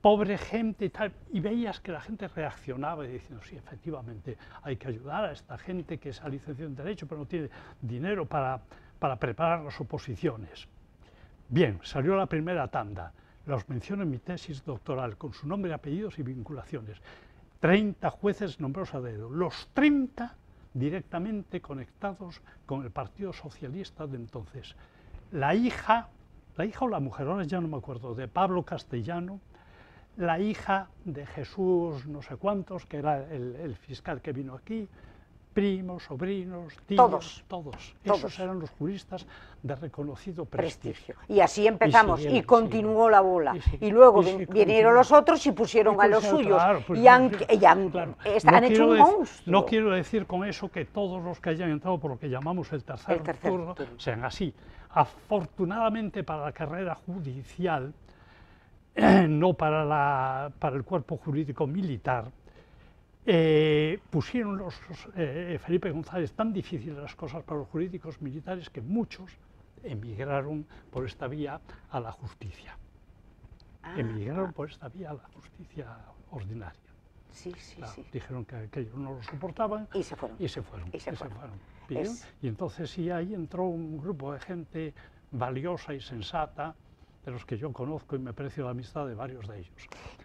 pobre gente y tal, y veías que la gente reaccionaba y diciendo, sí, efectivamente, hay que ayudar a esta gente que es a licenciado en Derecho, pero no tiene dinero para, para preparar las oposiciones. Bien, salió la primera tanda, los menciono en mi tesis doctoral, con su nombre, apellidos y vinculaciones. 30 jueces nombrados a dedo. Los 30 directamente conectados con el Partido Socialista de entonces. La hija, la hija o la mujer, ahora ya no me acuerdo, de Pablo Castellano, la hija de Jesús no sé cuántos, que era el, el fiscal que vino aquí, primos, sobrinos, tíos, todos. todos. Esos eran los juristas de reconocido prestigio. Y así empezamos, y, continuó la bola. Y, luego vinieron los otros y pusieron a los suyos. Pues y han, no hecho un monstruo. No quiero decir con eso que todos los que hayan entrado por lo que llamamos el tercer, turno, sean así. Afortunadamente para la carrera judicial, no para, la, para el cuerpo jurídico militar, eh, pusieron los, eh, Felipe González tan difíciles las cosas para los jurídicos militares que muchos emigraron por esta vía a la justicia. Ah, emigraron ah. por esta vía a la justicia ordinaria. Dijeron que aquello no lo soportaban y se fueron. Y se fueron. Y, y entonces ahí entró un grupo de gente valiosa y sensata de los que yo conozco y me precio la amistad de varios de ellos.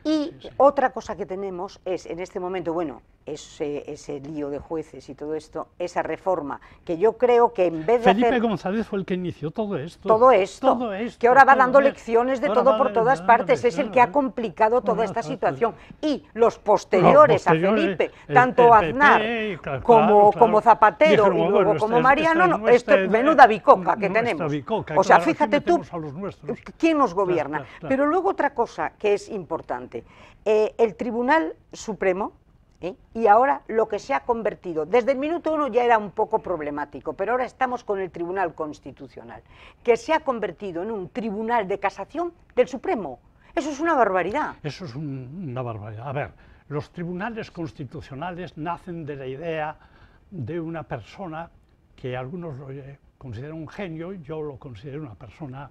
Y otra cosa que tenemos es, en este momento, bueno, ese, lío de jueces y todo esto, esa reforma, que yo creo que en vez de Felipe González fue el que inició todo esto. Todo esto, que ahora va dando lecciones de todo por todas partes, es el que ha complicado toda esta situación. Y los posteriores, a Felipe, tanto Aznar como, como Zapatero y luego como Mariano, esto es menuda bicoca que tenemos. o sea, fíjate tú, ¿quién nos gobierna? Pero luego otra cosa que es importante, eh, el Tribunal Supremo, ¿eh? y ahora lo que se ha convertido. Desde el minuto uno ya era un poco problemático, pero ahora estamos con el Tribunal Constitucional, que se ha convertido en un tribunal de casación del Supremo. Eso es una barbaridad. Eso es una barbaridad. A ver, los tribunales constitucionales nacen de la idea de una persona que algunos lo eh, consideran un genio, yo lo considero una persona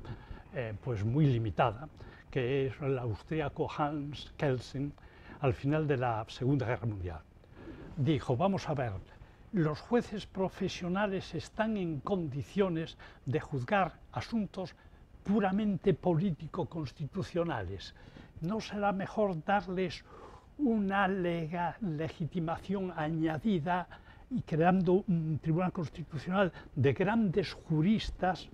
eh, pues muy limitada, que es el austríaco Hans Kelsen, al final de la Segunda Guerra Mundial. Dijo, vamos a ver, los jueces profesionales están en condiciones de juzgar asuntos puramente político-constitucionales. ¿No será mejor darles una legitimación añadida y creando un tribunal constitucional de grandes juristas,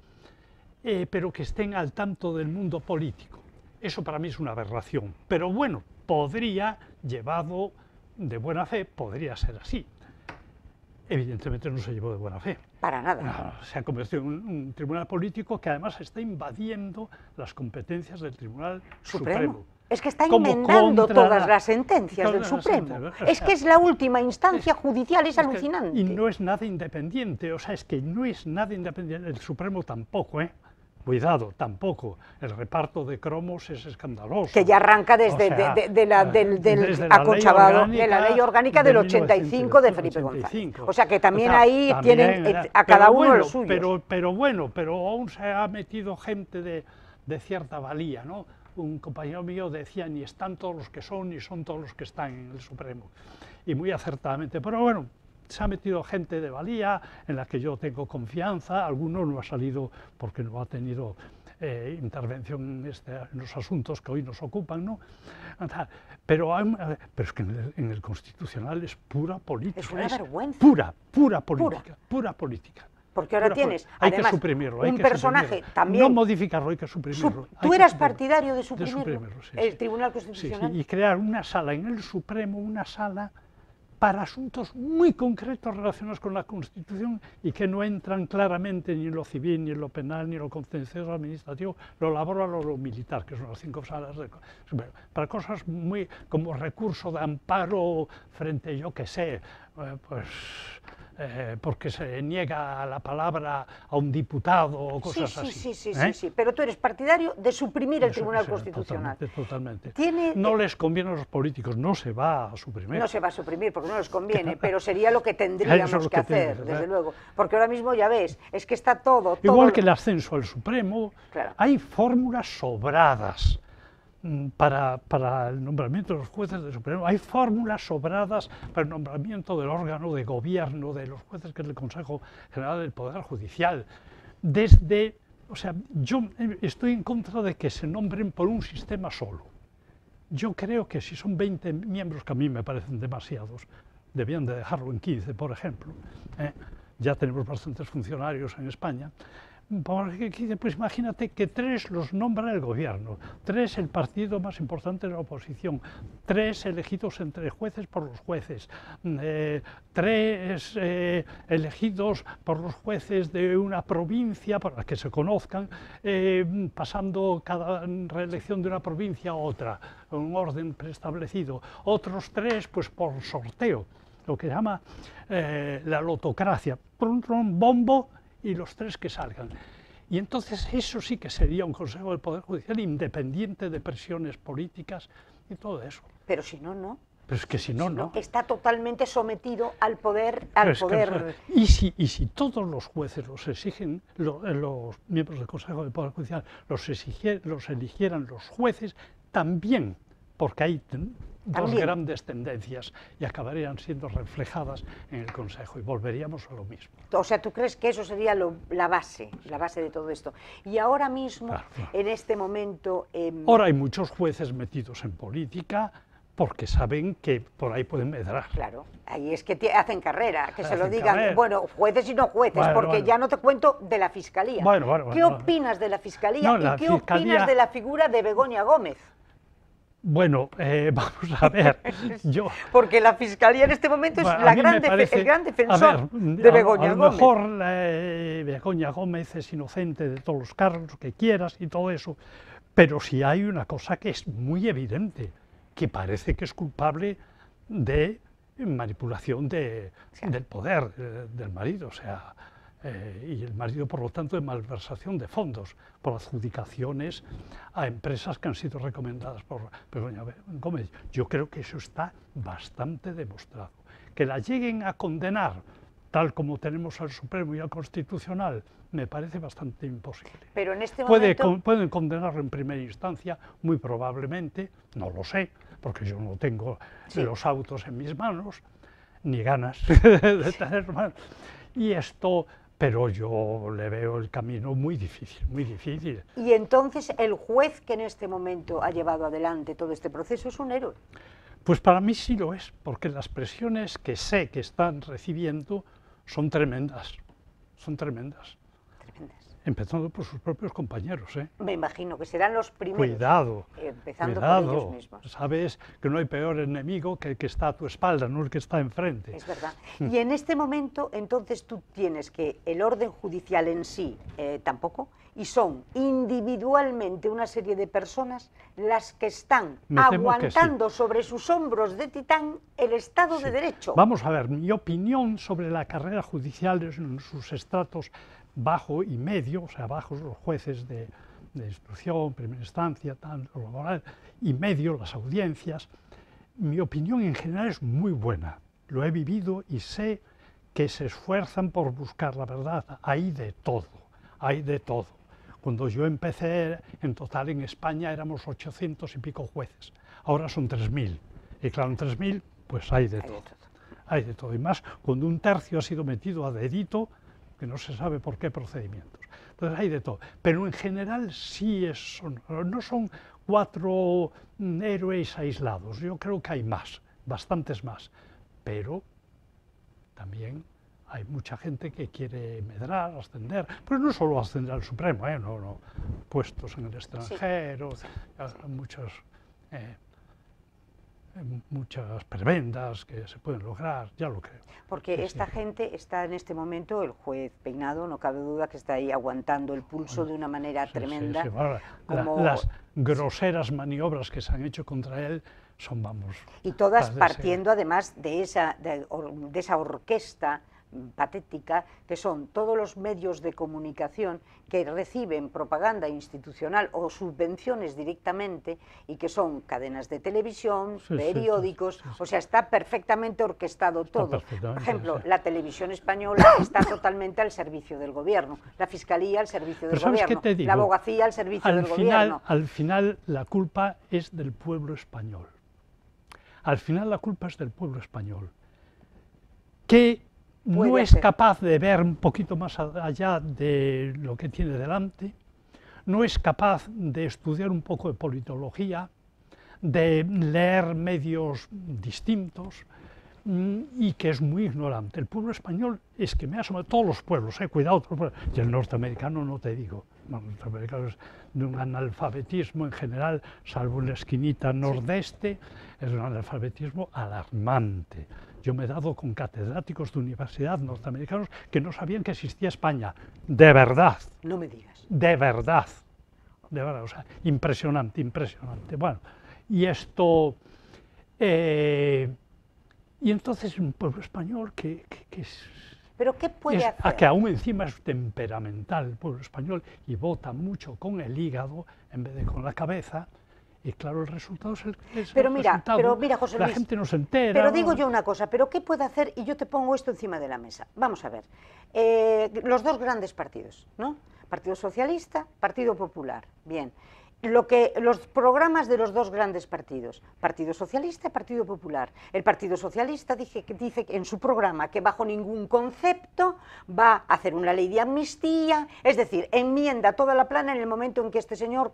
eh, pero que estén al tanto del mundo político? Eso para mí es una aberración. Pero bueno, podría, llevado de buena fe, podría ser así. Evidentemente no se llevó de buena fe. Para nada. se ha convertido en un, tribunal político que además está invadiendo las competencias del Tribunal Supremo. Es que está enmendando todas las sentencias del Supremo. es que es la última instancia judicial, es, alucinante. y no es nada independiente, o sea, es que no es nada independiente, el Supremo tampoco, ¿eh? Cuidado, tampoco. El reparto de cromos es escandaloso. Que ya arranca eh, desde, la, del, de la ley orgánica del 85 de Felipe González. O sea que también ahí tienen a cada uno los suyos. Pero, pero bueno, pero aún se ha metido gente de, de cierta valía, ¿no? un compañero mío decía, ni están todos los que son, ni son todos los que están en el Supremo. Y muy acertadamente. Pero bueno, se ha metido gente de valía, en la que yo tengo confianza, algunos no ha salido porque no ha tenido eh, intervención este, en, los asuntos que hoy nos ocupan, ¿no? Pero, eh, pero es que en el, Constitucional es pura política. Es una vergüenza. pura, pura política, pura, política. Porque ahora tienes, hay además, que suprimirlo, un personaje también... No modificarlo, hay que suprimirlo. ¿Tú eras partidario de suprimirlo? el Tribunal Constitucional? y crear una sala en el Supremo, una sala para asuntos muy concretos relacionados con la Constitución y que no entran claramente ni en lo civil, ni en lo penal, ni en lo contencioso administrativo, lo laboral o lo militar, que son las cinco salas. De, para cosas muy como recurso de amparo frente, yo qué sé, eh, pues eh, porque se niega la palabra a un diputado o cosas sí, sí, Sí, sí, ¿eh? sí, sí, pero tú eres partidario de suprimir el Tribunal Constitucional. Totalmente. no eh, les conviene a los políticos, no se va a suprimir. No se va a suprimir porque no les conviene, pero sería lo que tendríamos que, hacer, desde luego. Porque ahora mismo ya ves, es que está todo. Igual que el ascenso al Supremo, hay fórmulas sobradas Mm, para, para, el nombramiento de los jueces del Supremo. Hay fórmulas sobradas para el nombramiento del órgano de gobierno de los jueces, que es el Consejo General del Poder Judicial. Desde, o sea, yo estoy en contra de que se nombren por un sistema solo. Yo creo que si son 20 miembros, que a mí me parecen demasiados, debían de dejarlo en 15, por ejemplo. ¿eh? Ya tenemos bastantes funcionarios en España pues imagínate que tres los nombra el gobierno, tres el partido más importante de la oposición, tres elegidos entre jueces por los jueces, mm, eh, tres eh, elegidos por los jueces de una provincia para que se conozcan, eh, pasando cada reelección de una provincia a otra, un orden preestablecido, otros tres pues por sorteo, lo que llama la lotocracia, por un bombo y los tres que salgan. Y entonces eso sí que sería un Consejo del Poder Judicial independiente de presiones políticas y todo eso. Pero si no, no. Pero es que si no, no. Está totalmente sometido al poder. Al y, si, y si todos los jueces los exigen, los, miembros del Consejo del Poder Judicial los, los eligieran los jueces, también, porque ahí dos grandes tendencias y acabarían siendo reflejadas en el Consejo y volveríamos a lo mismo. O sea, ¿tú crees que eso sería la base, la base de todo esto? Y ahora mismo, en este momento... Em, ahora hay muchos jueces metidos en política porque saben que por ahí pueden medrar. Claro, ahí es que hacen carrera, que se lo digan, bueno, jueces y no jueces, porque ya no te cuento de la Fiscalía. Bueno, ¿Qué opinas de la Fiscalía y qué opinas de la figura de Begonia Gómez? Bueno, eh, vamos a ver. Yo, Porque la Fiscalía en este momento es la gran el gran defensor mm, de Begoña Gómez. A lo mejor eh, Begoña Gómez es inocente de todos los cargos que quieras y todo eso, pero si sí hay una cosa que es muy evidente, que parece que es culpable de manipulación de, del poder eh, del marido. O sea, eh, y el marido, por lo tanto, de malversación de fondos por adjudicaciones a empresas que han sido recomendadas por Begoña Gómez. Yo creo que eso está bastante demostrado. Que la lleguen a condenar tal como tenemos al Supremo y al Constitucional, me parece bastante imposible. Pero en este momento... pueden condenarlo en primera instancia, muy probablemente, no lo sé, porque yo no tengo los autos en mis manos, ni ganas de tener manos. Y esto pero yo le veo el camino muy difícil, muy difícil. Y entonces el juez que en este momento ha llevado adelante todo este proceso es un héroe. Pues para mí sí lo es, porque las presiones que sé que están recibiendo son tremendas, son tremendas empezando por sus propios compañeros. ¿eh? Me imagino que serán los primeros. Cuidado. Empezando por ellos mismos. Sabes que no hay peor enemigo que el que está a tu espalda, no el que está enfrente. Es verdad. Mm. Y en este momento, entonces, tú tienes que el orden judicial en sí eh, tampoco, y son individualmente una serie de personas las que están aguantando sobre sus hombros de titán el Estado de Derecho. Vamos a ver, mi opinión sobre la carrera judicial en sus estratos bajo y medio, o sea, bajos los jueces de, instrucción, primera instancia, tal, laboral, y medio las audiencias. Mi opinión en general es muy buena, lo he vivido y sé que se esfuerzan por buscar la verdad, hay de todo, hay de todo. Cuando yo empecé, en total en España éramos 800 y pico jueces, ahora son 3.000, y claro, en 3.000 pues hay de todo, hay de todo, y más cuando un tercio ha sido metido a dedito, que no se sabe por qué procedimientos. Entonces hay de todo. Pero en general sí son, no son cuatro mm, héroes aislados, yo creo que hay más, bastantes más. Pero también hay mucha gente que quiere medrar, ascender, pero no solo ascender al Supremo, ¿eh? no, no, puestos en el extranjero, muchas... muchos... Eh, muchas prebendas que se pueden lograr, ya lo creo. Porque esta gente está en este momento, el juez Peinado, no cabe duda que está ahí aguantando el pulso de una manera tremenda. las groseras maniobras que se han hecho contra él son, vamos... Y todas partiendo además de esa, de esa orquesta patética, que son todos los medios de comunicación que reciben propaganda institucional o subvenciones directamente y que son cadenas de televisión, periódicos, o sea, está perfectamente orquestado todo. Por ejemplo, la televisión española está totalmente al servicio del gobierno, la fiscalía al servicio del gobierno, la abogacía al servicio del final, gobierno. Al final la culpa es del pueblo español. Al final la culpa es del pueblo español. ¿Qué no es capaz de ver un poquito más allá de lo que tiene delante, no es capaz de estudiar un poco de politología, de leer medios distintos mm, y que es muy ignorante. El pueblo español es que me ha asomado, todos los pueblos, he eh, cuidado, todos los pueblos. y el norteamericano no te digo, norteamericano es de un analfabetismo en general, salvo en la esquinita nordeste, es un analfabetismo alarmante. Yo me he dado con catedráticos de universidad norteamericanos que no sabían que existía España. De verdad. No me digas. De verdad. De verdad, o sea, impresionante, impresionante. Bueno, y esto... Eh, y entonces un pueblo español que, es... ¿Pero qué puede hacer? A que aún encima es temperamental el pueblo español y vota mucho con el hígado en vez de con la cabeza, y claro, el resultado es el que pero mira, Pero mira, José Luis, la gente no se entera. Pero digo yo una cosa, pero ¿qué puede hacer? Y yo te pongo esto encima de la mesa. Vamos a ver, eh, los dos grandes partidos, ¿no? Partido Socialista, Partido Popular, bien lo que los programas de los dos grandes partidos, Partido Socialista y Partido Popular. El Partido Socialista dice, dice en su programa que bajo ningún concepto va a hacer una ley de amnistía, es decir, enmienda toda la plana en el momento en que este señor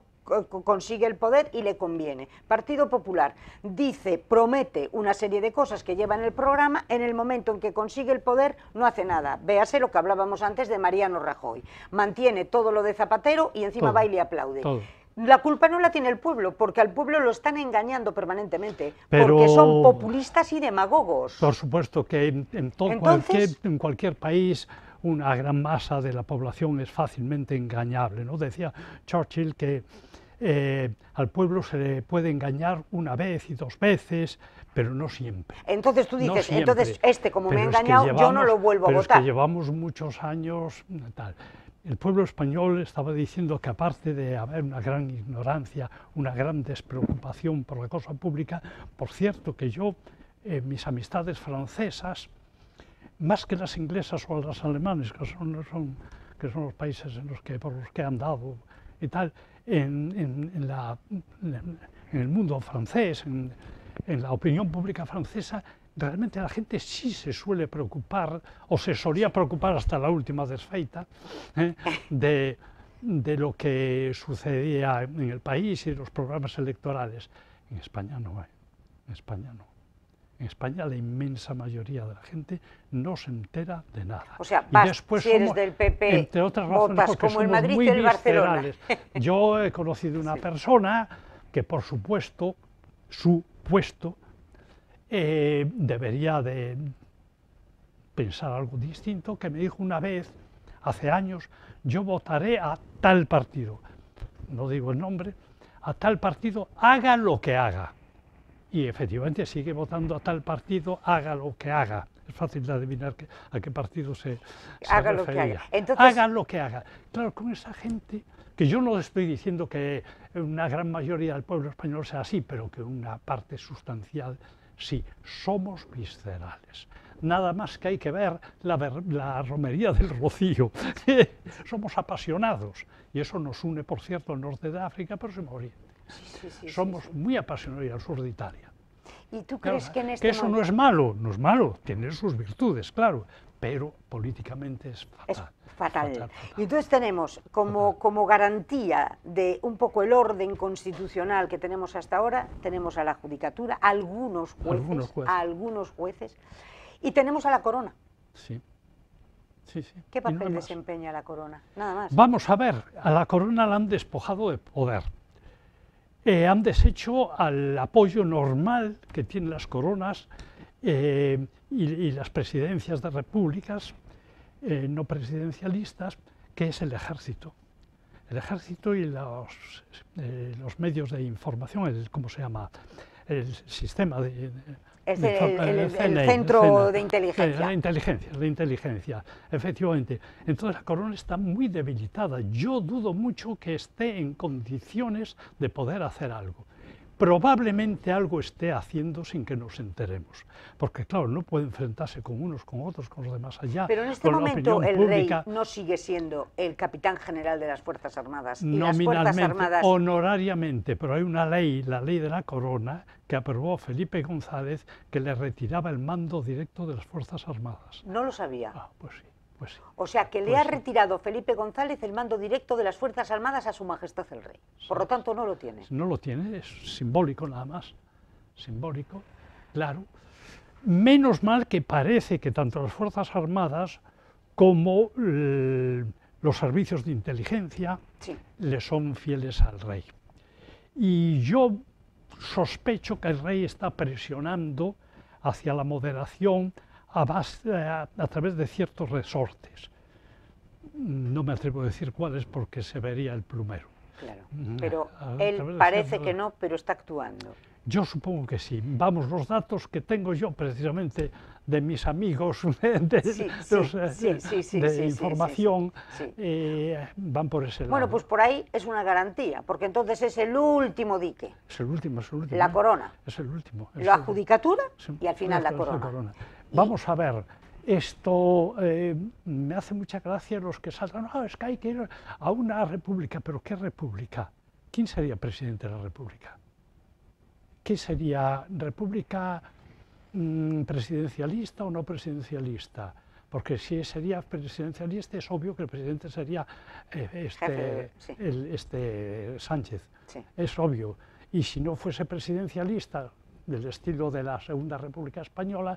consigue el poder y le conviene. Partido Popular dice, promete una serie de cosas que lleva en el programa, en el momento en que consigue el poder no hace nada. Véase lo que hablábamos antes de Mariano Rajoy. Mantiene todo lo de Zapatero y encima va y le aplaude. La culpa no la tiene el pueblo, porque al pueblo lo están engañando permanentemente, porque son populistas y demagogos. Por supuesto que en, en, cualquier, en cualquier país una gran masa de la población es fácilmente engañable. ¿no? Decía Churchill que eh, al pueblo se le puede engañar una vez y dos veces, pero no siempre. Entonces tú dices, entonces este como me ha engañado, yo no lo vuelvo a votar. Es que llevamos muchos años tal el pueblo español estaba diciendo que aparte de haber una gran ignorancia, una gran despreocupación por la cosa pública, por cierto que yo, eh, mis amistades francesas, más que las inglesas o las alemanes, que son, los países en los que, por los que han dado y tal, la, en el mundo francés, en la opinión pública francesa, realmente la gente sí se suele preocupar, o se solía preocupar hasta la última desfeita, ¿eh? de, lo que sucedía en el país y los programas electorales. En España no hay, en España no. En España la inmensa mayoría de la gente no se entera de nada. O sea, vas, si eres del PP, entre otras razones, como el Madrid y el Barcelona. Yo he conocido una persona que, por supuesto, su puesto eh, debería de pensar algo distinto, que me dijo una vez, hace años, yo votaré a tal partido, no digo el nombre, a tal partido, haga lo que haga. Y efectivamente sigue votando a tal partido, haga lo que haga. Es fácil de adivinar a qué partido se, haga Lo que haga. Entonces... haga lo que haga. Claro, con esa gente, que yo no estoy diciendo que una gran mayoría del pueblo español sea así, pero que una parte sustancial Sí, somos viscerales. Nada más que hay que ver la, romería del Rocío. somos apasionados. Y eso nos une, por cierto, al norte de África, pero se Oriente. somos muy apasionados y al sur de Italia. ¿Y tú crees que este eso no es malo, no es malo, tiene sus virtudes, claro, pero políticamente es fatal. fatal. Y entonces tenemos como, como, garantía de un poco el orden constitucional que tenemos hasta ahora, tenemos a la judicatura, algunos jueces, algunos jueces. y tenemos a la corona. Sí. ¿Qué papel desempeña la corona? Nada más. Vamos a ver, a la corona la han despojado de poder. Eh, han deshecho al apoyo normal que tienen las coronas eh, y, las presidencias de repúblicas eh, no presidencialistas, que es el ejército. El ejército y los, eh, los medios de información, el, ¿cómo se llama? El sistema de... es el, centro de inteligencia. Eh, la inteligencia, la inteligencia, efectivamente. Entonces la corona está muy debilitada. Yo dudo mucho que esté en condiciones de poder hacer algo probablemente algo esté haciendo sin que nos enteremos. Porque, claro, no puede enfrentarse con unos, con otros, con los demás allá. Pero en este momento el rey no sigue siendo el capitán general de las Fuerzas Armadas. Y Nominalmente, las Armadas... honorariamente, pero hay una ley, la ley de la corona, que aprobó Felipe González, que le retiraba el mando directo de las Fuerzas Armadas. No lo sabía. Ah, pues sí. Pues o sea que le ha retirado Felipe González el mando directo de las Fuerzas Armadas a su Majestad el Rey. Por lo tanto, no lo tiene. No lo tiene, es simbólico nada más. Simbólico, claro. Menos mal que parece que tanto las Fuerzas Armadas como los servicios de inteligencia le son fieles al rey. Y yo sospecho que el rey está presionando hacia la moderación, a, través de ciertos resortes. No me atrevo a decir cuáles porque se vería el plumero. Claro, mm, pero él parece que no, pero está actuando. Yo supongo que sí. Vamos, los datos que tengo yo precisamente de mis amigos, de información, van por ese lado. Bueno, pues por ahí es una garantía, porque entonces es el último dique. Es el último, es el último. La ¿eh? corona. Es el último. la adjudicatura judicatura y al final la corona. Vamos a ver, esto eh, me hace mucha gracia los que salgan no, ah, es que hay que ir a una república, pero ¿qué república? ¿Quién sería presidente de la república? ¿Qué sería república mm, presidencialista o no presidencialista? Porque si sería presidencialista es obvio que el presidente sería eh, este, este, Sánchez, es obvio. Y si no fuese presidencialista, del estilo de la Segunda República Española,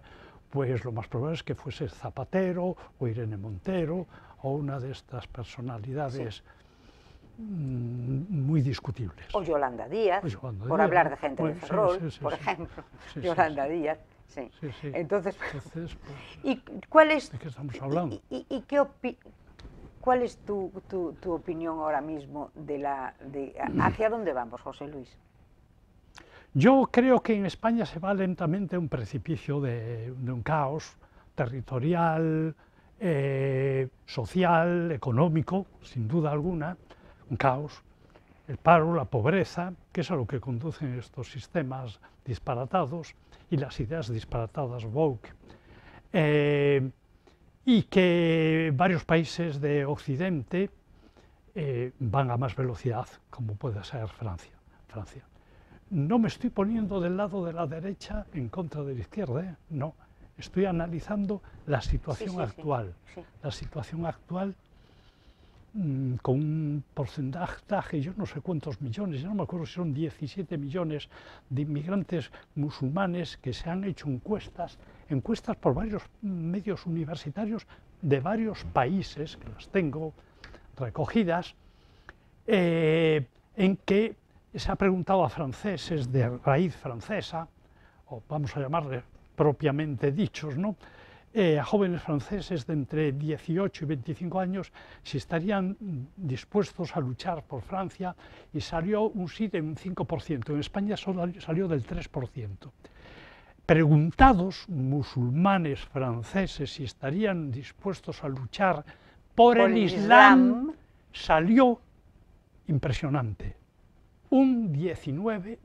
pues lo más probable es que fuese Zapatero o Irene Montero o una de estas personalidades mm, muy discutibles. O Yolanda Díaz, por hablar de gente de pues Ferrol, por ejemplo, Yolanda Díaz. Sí. Entonces, pues, ¿y cuál es, ¿de qué estamos hablando? ¿Y, cuál es tu, opinión ahora mismo de la... De, ¿Hacia dónde vamos, José Luis? Yo creo que en España se va lentamente a un precipicio de, un caos territorial, eh, social, económico, sin duda alguna, un caos, el paro, la pobreza, que es a lo que conducen estos sistemas disparatados y las ideas disparatadas woke. Eh, y que varios países de Occidente eh, van a más velocidad, como puede ser Francia no me estoy poniendo del lado de la derecha en contra de la izquierda, ¿eh? no. Estoy analizando la situación actual. la situación actual mm, con un porcentaje, yo no sé cuántos millones, yo no me acuerdo si son 17 millones de inmigrantes musulmanes que se han hecho encuestas, encuestas por varios medios universitarios de varios países, que las tengo recogidas, eh, en que se ha preguntado a franceses de raíz francesa, o vamos a llamarle propiamente dichos, ¿no? Eh, a jóvenes franceses de entre 18 y 25 años si estarían dispuestos a luchar por Francia y salió un sí de un 5%, en España solo salió del 3%. Preguntados musulmanes franceses si estarían dispuestos a luchar por, el Islam, salió impresionante, un 19,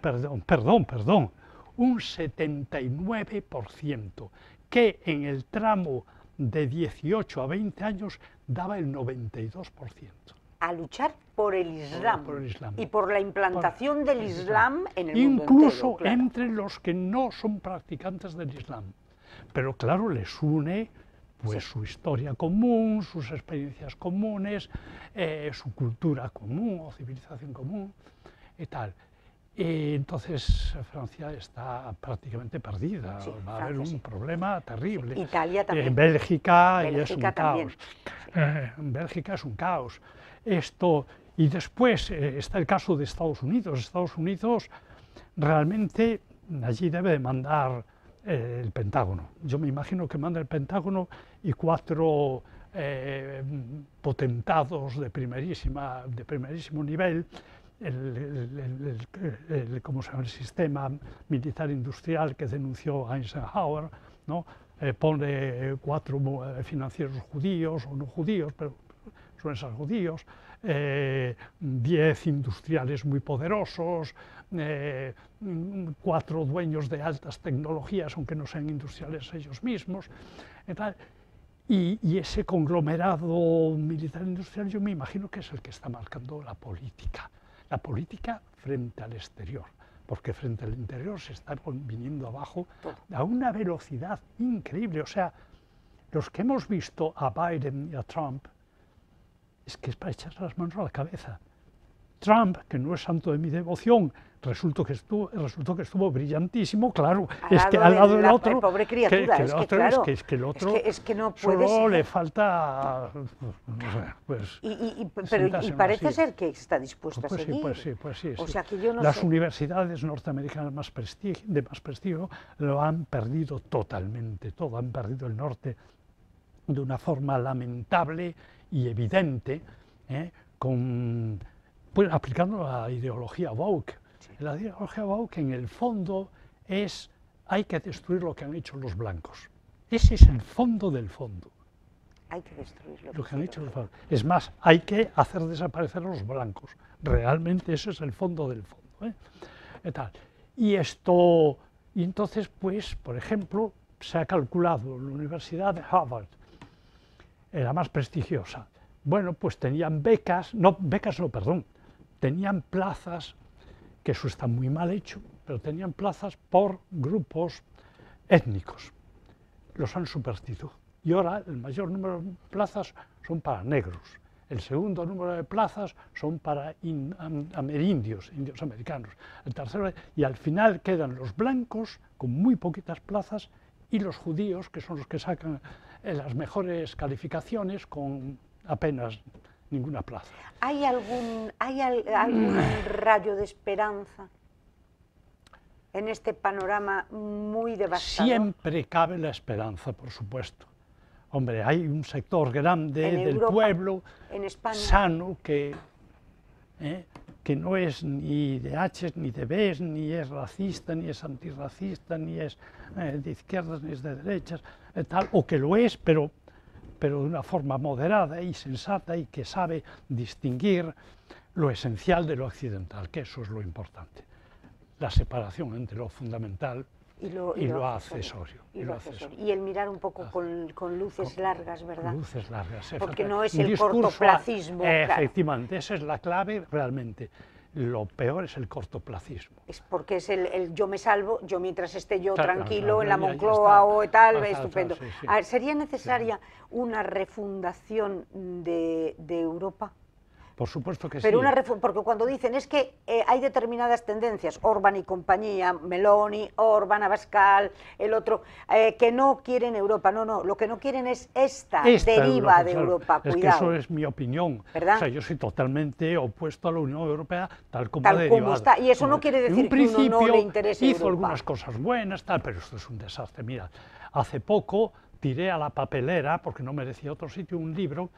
perdón, perdón, perdón, un 79%, que en el tramo de 18 a 20 años daba el 92%. A luchar por el Islam, y por la implantación del Islam, en el Incluso mundo entero, entre los que no son practicantes del Islam. Pero claro, les une pues su historia común, sus experiencias comunes, eh, su cultura común o civilización común y tal. Y entonces Francia está prácticamente perdida, va a haber un problema terrible. Italia eh, también. En Bélgica, Bélgica, es un caos. en eh, Bélgica es un caos. Esto, y después está el caso de Estados Unidos. Estados Unidos realmente allí debe mandar el Pentágono. Yo me imagino que manda el Pentágono y cuatro eh, potentados de, primerísima, de primerísimo nivel, el, el, el, como se llama, sistema militar industrial que denunció Eisenhower, ¿no? Eh, pone cuatro eh, financieros judíos o no judíos, pero son esos judíos, diez industriales muy poderosos, eh, cuatro dueños de altas tecnologías, aunque no sean industriales ellos mismos, y, y ese conglomerado militar-industrial yo me imagino que es el que está marcando la política, la política frente al exterior porque frente al interior se está viniendo abajo a una velocidad increíble. O sea, los que hemos visto a Biden y a Trump, es que es para echar las manos a la cabeza. Trump, que no es santo de mi devoción, resultó que estuvo, resultó que estuvo brillantísimo, claro, es que al lado del otro, pobre que, es, el otro que, es que, el otro, solo le falta, pues, y, parece ser que está dispuesto a seguir. pues Las universidades norteamericanas más prestigio, de más prestigio lo han perdido totalmente, todo, han perdido el norte de una forma lamentable y evidente, ¿eh? con pues, aplicando la ideología woke. La ideología woke en el fondo es hay que destruir lo que han hecho los blancos. Ese es el fondo del fondo. Hay que destruir lo, que, han hecho los blancos. Es más, hay que hacer desaparecer a los blancos. Realmente ese es el fondo del fondo. ¿eh? Y esto, y entonces, pues, por ejemplo, se ha calculado en la Universidad de Harvard, era más prestigiosa. Bueno, pues tenían becas, no, becas no, perdón, tenían plazas, que eso está muy mal hecho, pero tenían plazas por grupos étnicos. Los han superstido. Y ahora el mayor número de plazas son para negros. El segundo número de plazas son para indios, amerindios, indios americanos. El tercero, y al final quedan los blancos con muy poquitas plazas y los judíos, que son los que sacan eh, las mejores calificaciones, con apenas ninguna plaza. ¿Hay algún, rayo de esperanza en este panorama muy devastador? Siempre cabe la esperanza, por supuesto. Hombre, hay un sector grande del pueblo sano que, ¿eh? que no es ni de H ni de B, ni es racista, ni es antirracista, ni es eh, de izquierdas, ni es de derechas, eh, tal, o que lo es, pero pero de una forma moderada y sensata y que sabe distinguir lo esencial de lo accidental, que eso es lo importante, la separación entre lo fundamental y lo, accesorio, y el mirar un poco ah. con, luces largas, ¿verdad? Luces largas, Porque no es el cortoplacismo. Efectivamente, esa es la clave realmente lo peor es el cortoplacismo. Es porque es el, yo me salvo, yo mientras esté yo tranquilo en la Moncloa o tal, estupendo. Ah, ¿Sería necesaria una refundación de, de Europa? Por supuesto que Pero sí. Una porque cuando dicen es que eh, hay determinadas tendencias, Orban y compañía, Meloni, Orban, Abascal, el otro, eh, que no quieren Europa. No, no, lo que no quieren es esta, deriva de Europa. eso es mi opinión. ¿verdad? O sea, yo soy totalmente opuesto a la Unión Europea tal como, tal como está. Y eso no quiere decir que uno no le interese hizo algunas cosas buenas, tal, pero esto es un desastre. Mira, hace poco tiré a la papelera, porque no merecía otro sitio, un libro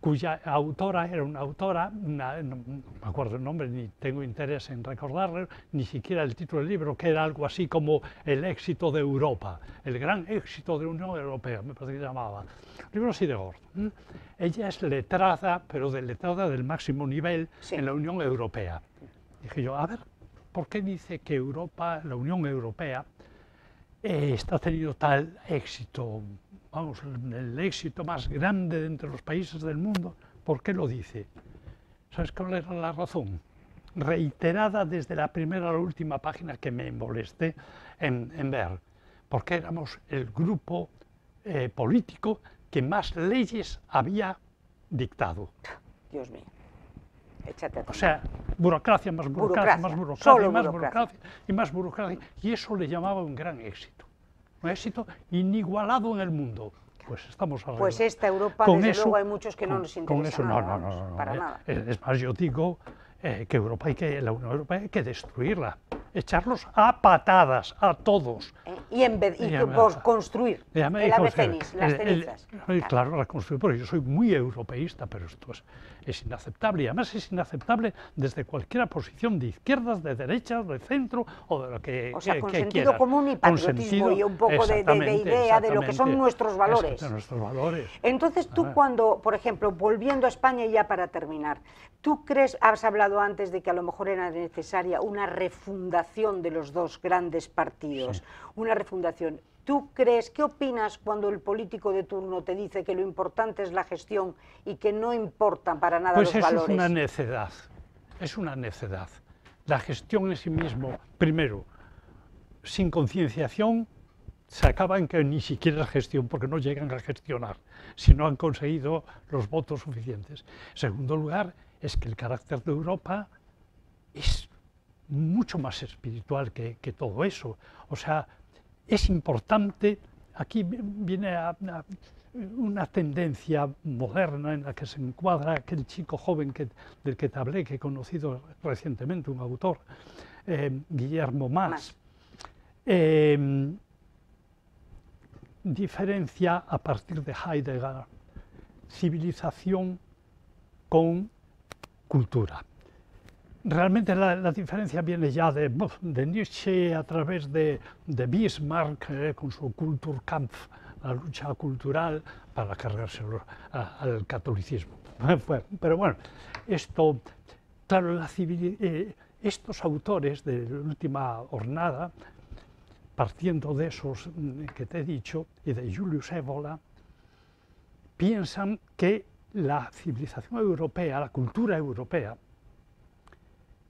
cuya autora era una autora, no, me acuerdo el nombre, ni tengo interés en recordarle ni siquiera el título del libro, que era algo así como El éxito de Europa, el gran éxito de la Unión Europea, me parece que llamaba. Libro así de Ella es letrada, pero de letrada del máximo nivel en la Unión Europea. Dije yo, a ver, ¿por qué dice que Europa, la Unión Europea, eh, está teniendo tal éxito vamos, el éxito más grande de entre los países del mundo, ¿por qué lo dice? ¿Sabes cuál era la razón? Reiterada desde la primera a la última página que me molesté en, ver, porque éramos el grupo eh, político que más leyes había dictado. Dios mío. Échate o sea, burocracia más burocracia, más burocracia, más burocracia y más burocracia. Y eso le llamaba un gran éxito un éxito inigualado en el mundo. Pues estamos hablando. Pues esta Europa, desde luego, hay muchos que no nos interesan. Con eso, no, no, no, no, para eh, nada. Es más, yo digo eh, que Europa hay que, la Unión Europea hay que destruirla, echarlos a patadas, a todos. Y en vez construir el las cenizas. claro, reconstruir, yo soy muy europeísta, pero esto es, inaceptable, y además es inaceptable desde cualquier posición de izquierdas, de derechas, de centro, o de lo que O con sentido común y patriotismo y un poco de, idea de lo que son nuestros valores. nuestros valores. Entonces tú ah. cuando, por ejemplo, volviendo a España ya para terminar, tú crees, has hablado antes de que a lo mejor era necesaria una refundación de los dos grandes partidos, una refundación. ¿Tú crees, qué opinas cuando el político de turno te dice que lo importante es la gestión y que no importan para nada pues los eso valores? Es una necedad, es una necedad. La gestión en sí mismo, primero, sin concienciación, se acaban que ni siquiera la gestión, porque no llegan a gestionar, si no han conseguido los votos suficientes. segundo lugar, es que el carácter de Europa es mucho más espiritual que, todo eso. O sea, es importante, aquí viene una tendencia moderna en la que se encuadra aquel chico joven del que te hablé, que he conocido recientemente, un autor, eh, Guillermo Más, em, diferencia a partir de Heidegger civilización con cultura. Realmente la, diferencia viene ya de, Nietzsche a través de, Bismarck eh, con su Kulturkampf, la lucha cultural para cargarse al catolicismo. Pero bueno, eh, estos autores de la última hornada, partiendo de esos mm, que te he dicho y de Julius Evola, piensan que la civilización europea, la cultura europea,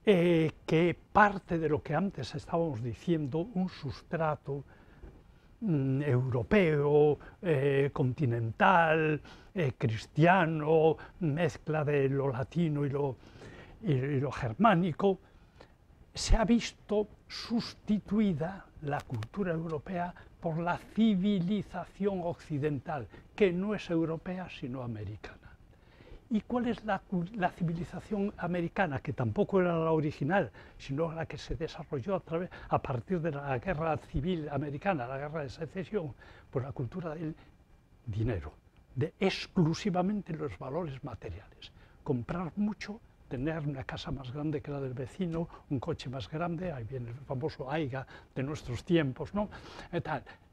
eh, que parte de lo que antes estábamos diciendo, un sustrato mm, europeo, eh, continental, eh, cristiano, mezcla de lo latino y lo germánico, se ha visto sustituida la cultura europea por la civilización occidental, que no es europea sino americana y cuál es la, civilización americana, que tampoco era la original, sino la que se desarrolló a, través, a partir de la guerra civil americana, la guerra de secesión, por la cultura del dinero, de exclusivamente los valores materiales. Comprar mucho, tener una casa más grande que la del vecino, un coche más grande, ahí viene el famoso AIGA de nuestros tiempos, ¿no? Eh,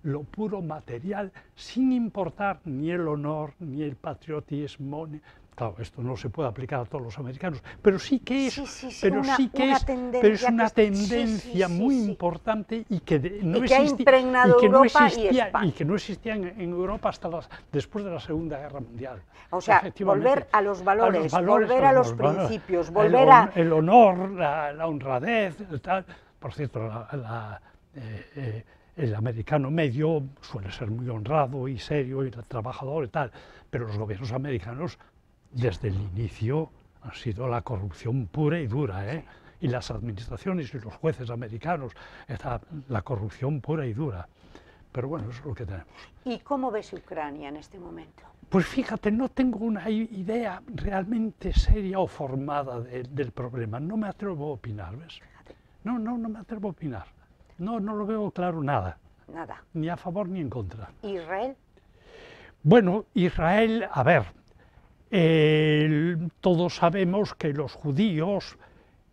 lo puro material, sin importar ni el honor, ni el patriotismo, ni, Claro, esto no se puede aplicar a todos los americanos, pero sí que es, pero una, sí que una tendencia muy importante y que no, no existía en, Europa hasta después de la Segunda Guerra Mundial. O sea, volver a los valores, volver a los, principios, volver a el honor, la, honradez, tal. por cierto, eh, eh, el americano medio suele ser muy honrado y serio y trabajador y tal, pero los gobiernos americanos desde el inicio ha sido la corrupción pura y dura, ¿eh? y las administraciones y los jueces americanos, está la corrupción pura y dura. Pero bueno, eso es lo que tenemos. ¿Y cómo ves Ucrania en este momento? Pues fíjate, no tengo una idea realmente seria o formada del problema. No me atrevo a opinar, ¿ves? No, no, no me atrevo a opinar. No, no lo veo claro nada. Nada. Ni a favor ni en contra. ¿Israel? Bueno, Israel, a ver, todos sabemos que los judíos,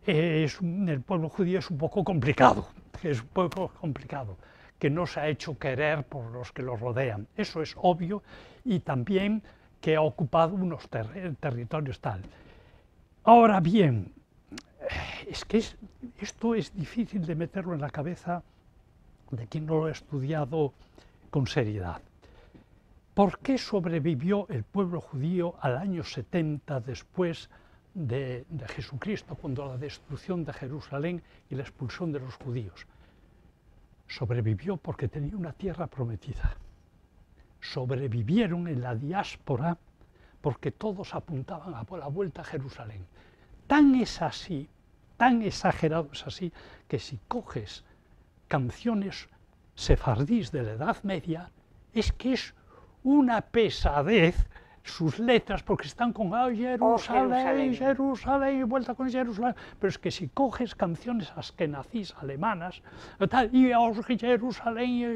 eh, el pueblo judío es un poco complicado, es un poco complicado, que no se ha hecho querer por los que lo rodean. Eso es obvio y también que ha ocupado unos territorios tal. Ahora bien, eh, es que esto es difícil de meterlo en la cabeza de quien no lo ha estudiado con seriedad. ¿Por qué sobrevivió el pueblo judío al año 70 después de, Jesucristo, cuando la destrucción de Jerusalén y la expulsión de los judíos? Sobrevivió porque tenía una tierra prometida. Sobrevivieron en la diáspora porque todos apuntaban a la vuelta a Jerusalén. Tan es así, tan exagerado es así, que si coges canciones sefardís de la Edad Media, es que es una pesadez sus letras, porque están con oh, Jerusalén, Jerusalén, y vuelta con Jerusalén. Pero es que si coges canciones a alemanas, tal, y y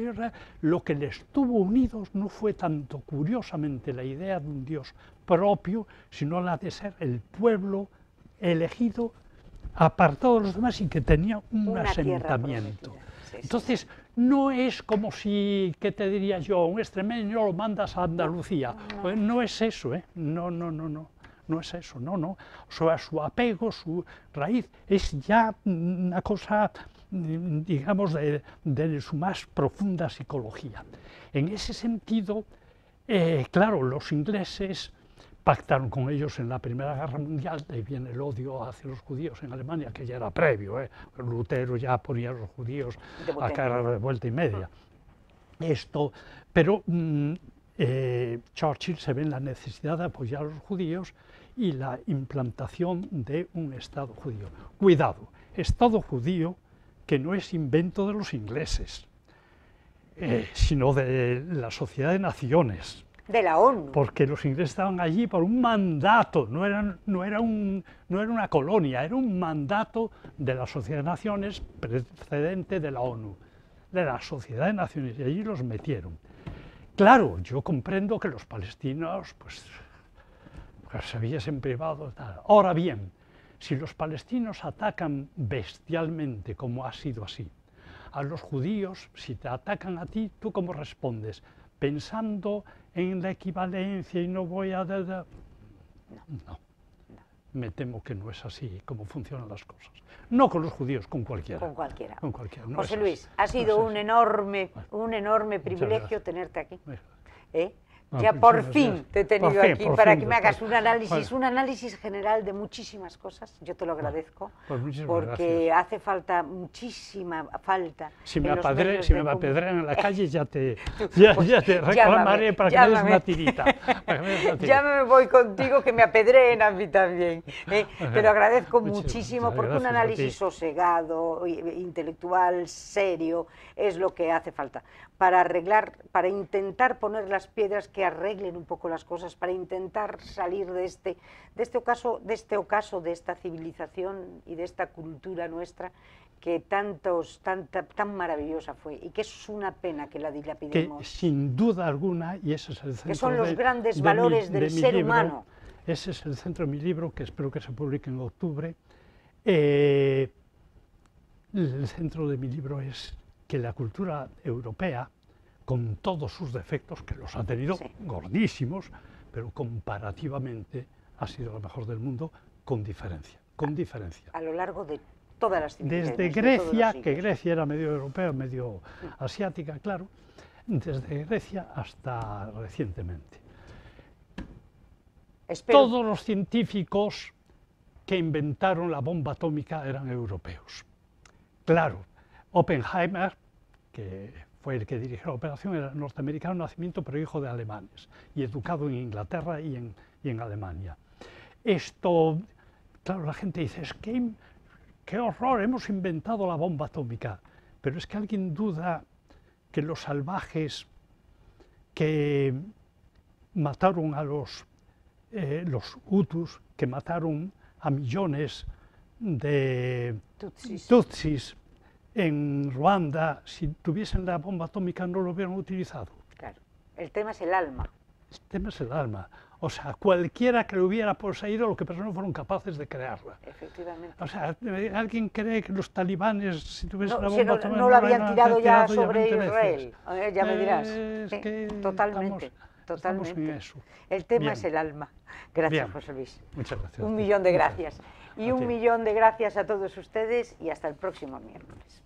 lo que les tuvo unidos no fue tanto curiosamente la idea de un Dios propio, sino la de ser el pueblo elegido, apartado de los demás y que tenía un asentamiento no es como si, ¿qué te diría yo? Un extremeño lo mandas a Andalucía. Eh, no, es eso, ¿eh? No, no, no, no. No es eso, no, no. O sea, su apego, su raíz, es ya una cosa, digamos, de, su más profunda psicología. En ese sentido, eh, claro, los ingleses pactaron con ellos en la Primera Guerra Mundial, de ahí viene el odio hacia los judíos en Alemania, que ya era previo, ¿eh? Lutero ya ponía a los judíos a cara de vuelta y media. Esto, pero mm, eh, Churchill se ve en la necesidad de apoyar a los judíos y la implantación de un Estado judío. Cuidado, Estado judío que no es invento de los ingleses, eh, sino de la Sociedad de Naciones, de la ONU. Porque los ingleses estaban allí por un mandato, no, eran, no, era un, no era una colonia, era un mandato de la Sociedad de Naciones precedente de la ONU, de la Sociedad de Naciones, y allí los metieron. Claro, yo comprendo que los palestinos, pues, pues se siempre privado, Ahora bien, si los palestinos atacan bestialmente, como ha sido así, a los judíos, si te atacan a ti, ¿tú cómo respondes? Pensando en la equivalencia y no voy a... dar No. Me temo que no es así como funcionan las cosas. No con los judíos, con cualquiera. Con cualquiera. José Luis, ha sido un, enorme, un enorme privilegio tenerte aquí. Ah, ya por fin te he tenido aquí para que me hagas un análisis, un análisis general de muchísimas cosas. Yo te lo agradezco pues porque hace falta muchísima falta. Si me, apedrean en la calle ya te, pues, ya, te reclamaré para que me des una tirita. ya me voy contigo que me apedreen a mí también. Pero ¿eh? Te lo agradezco muchísimo porque un análisis sosegado, intelectual, serio, es lo que hace falta para arreglar, para intentar poner las piedras que arreglen un poco las cosas, para intentar salir de este, de este, ocaso, de este ocaso, de esta civilización y de esta cultura nuestra que tantos, tan, tan maravillosa fue y que es una pena que la dilapidemos. Que sin duda alguna, y eso es el centro Que son los grandes valores del ser humano. Ese es el centro de mi libro, que espero que se publique en octubre. Eh, el centro de mi libro es que la cultura europea, con todos sus defectos, que los ha tenido gordísimos, pero comparativamente ha sido la mejor del mundo, con diferencia, con diferencia. A lo largo de todas las civilizaciones. Desde Grecia, que Grecia era medio europea, medio mm. asiática, claro, desde Grecia hasta recientemente. Todos los científicos que inventaron la bomba atómica eran europeos. Claro, Oppenheimer que fue el que dirigió la operación, era norteamericano nacimiento, pero hijo de alemanes, y educado en Inglaterra y en, Alemania. Esto, claro, la gente dice, es que qué horror, hemos inventado la bomba atómica, pero es que alguien duda que los salvajes que mataron a los, eh, los hutus, que mataron a millones de tutsis en Ruanda, si tuviesen la bomba atómica, no lo hubieran utilizado. Claro, el tema es el alma. El tema es el alma. O sea, cualquiera que lo hubiera poseído, lo que personas fueron capaces de crearla. Efectivamente. O sea, ¿alguien cree que los talibanes, si tuviesen la bomba atómica... No lo habían tirado ya sobre Israel, eh, ya me dirás. Eh, totalmente. totalmente. el tema es el alma. Gracias, José Luis. Muchas gracias. Un millón de gracias. Y un millón de gracias a todos ustedes y hasta el próximo miércoles.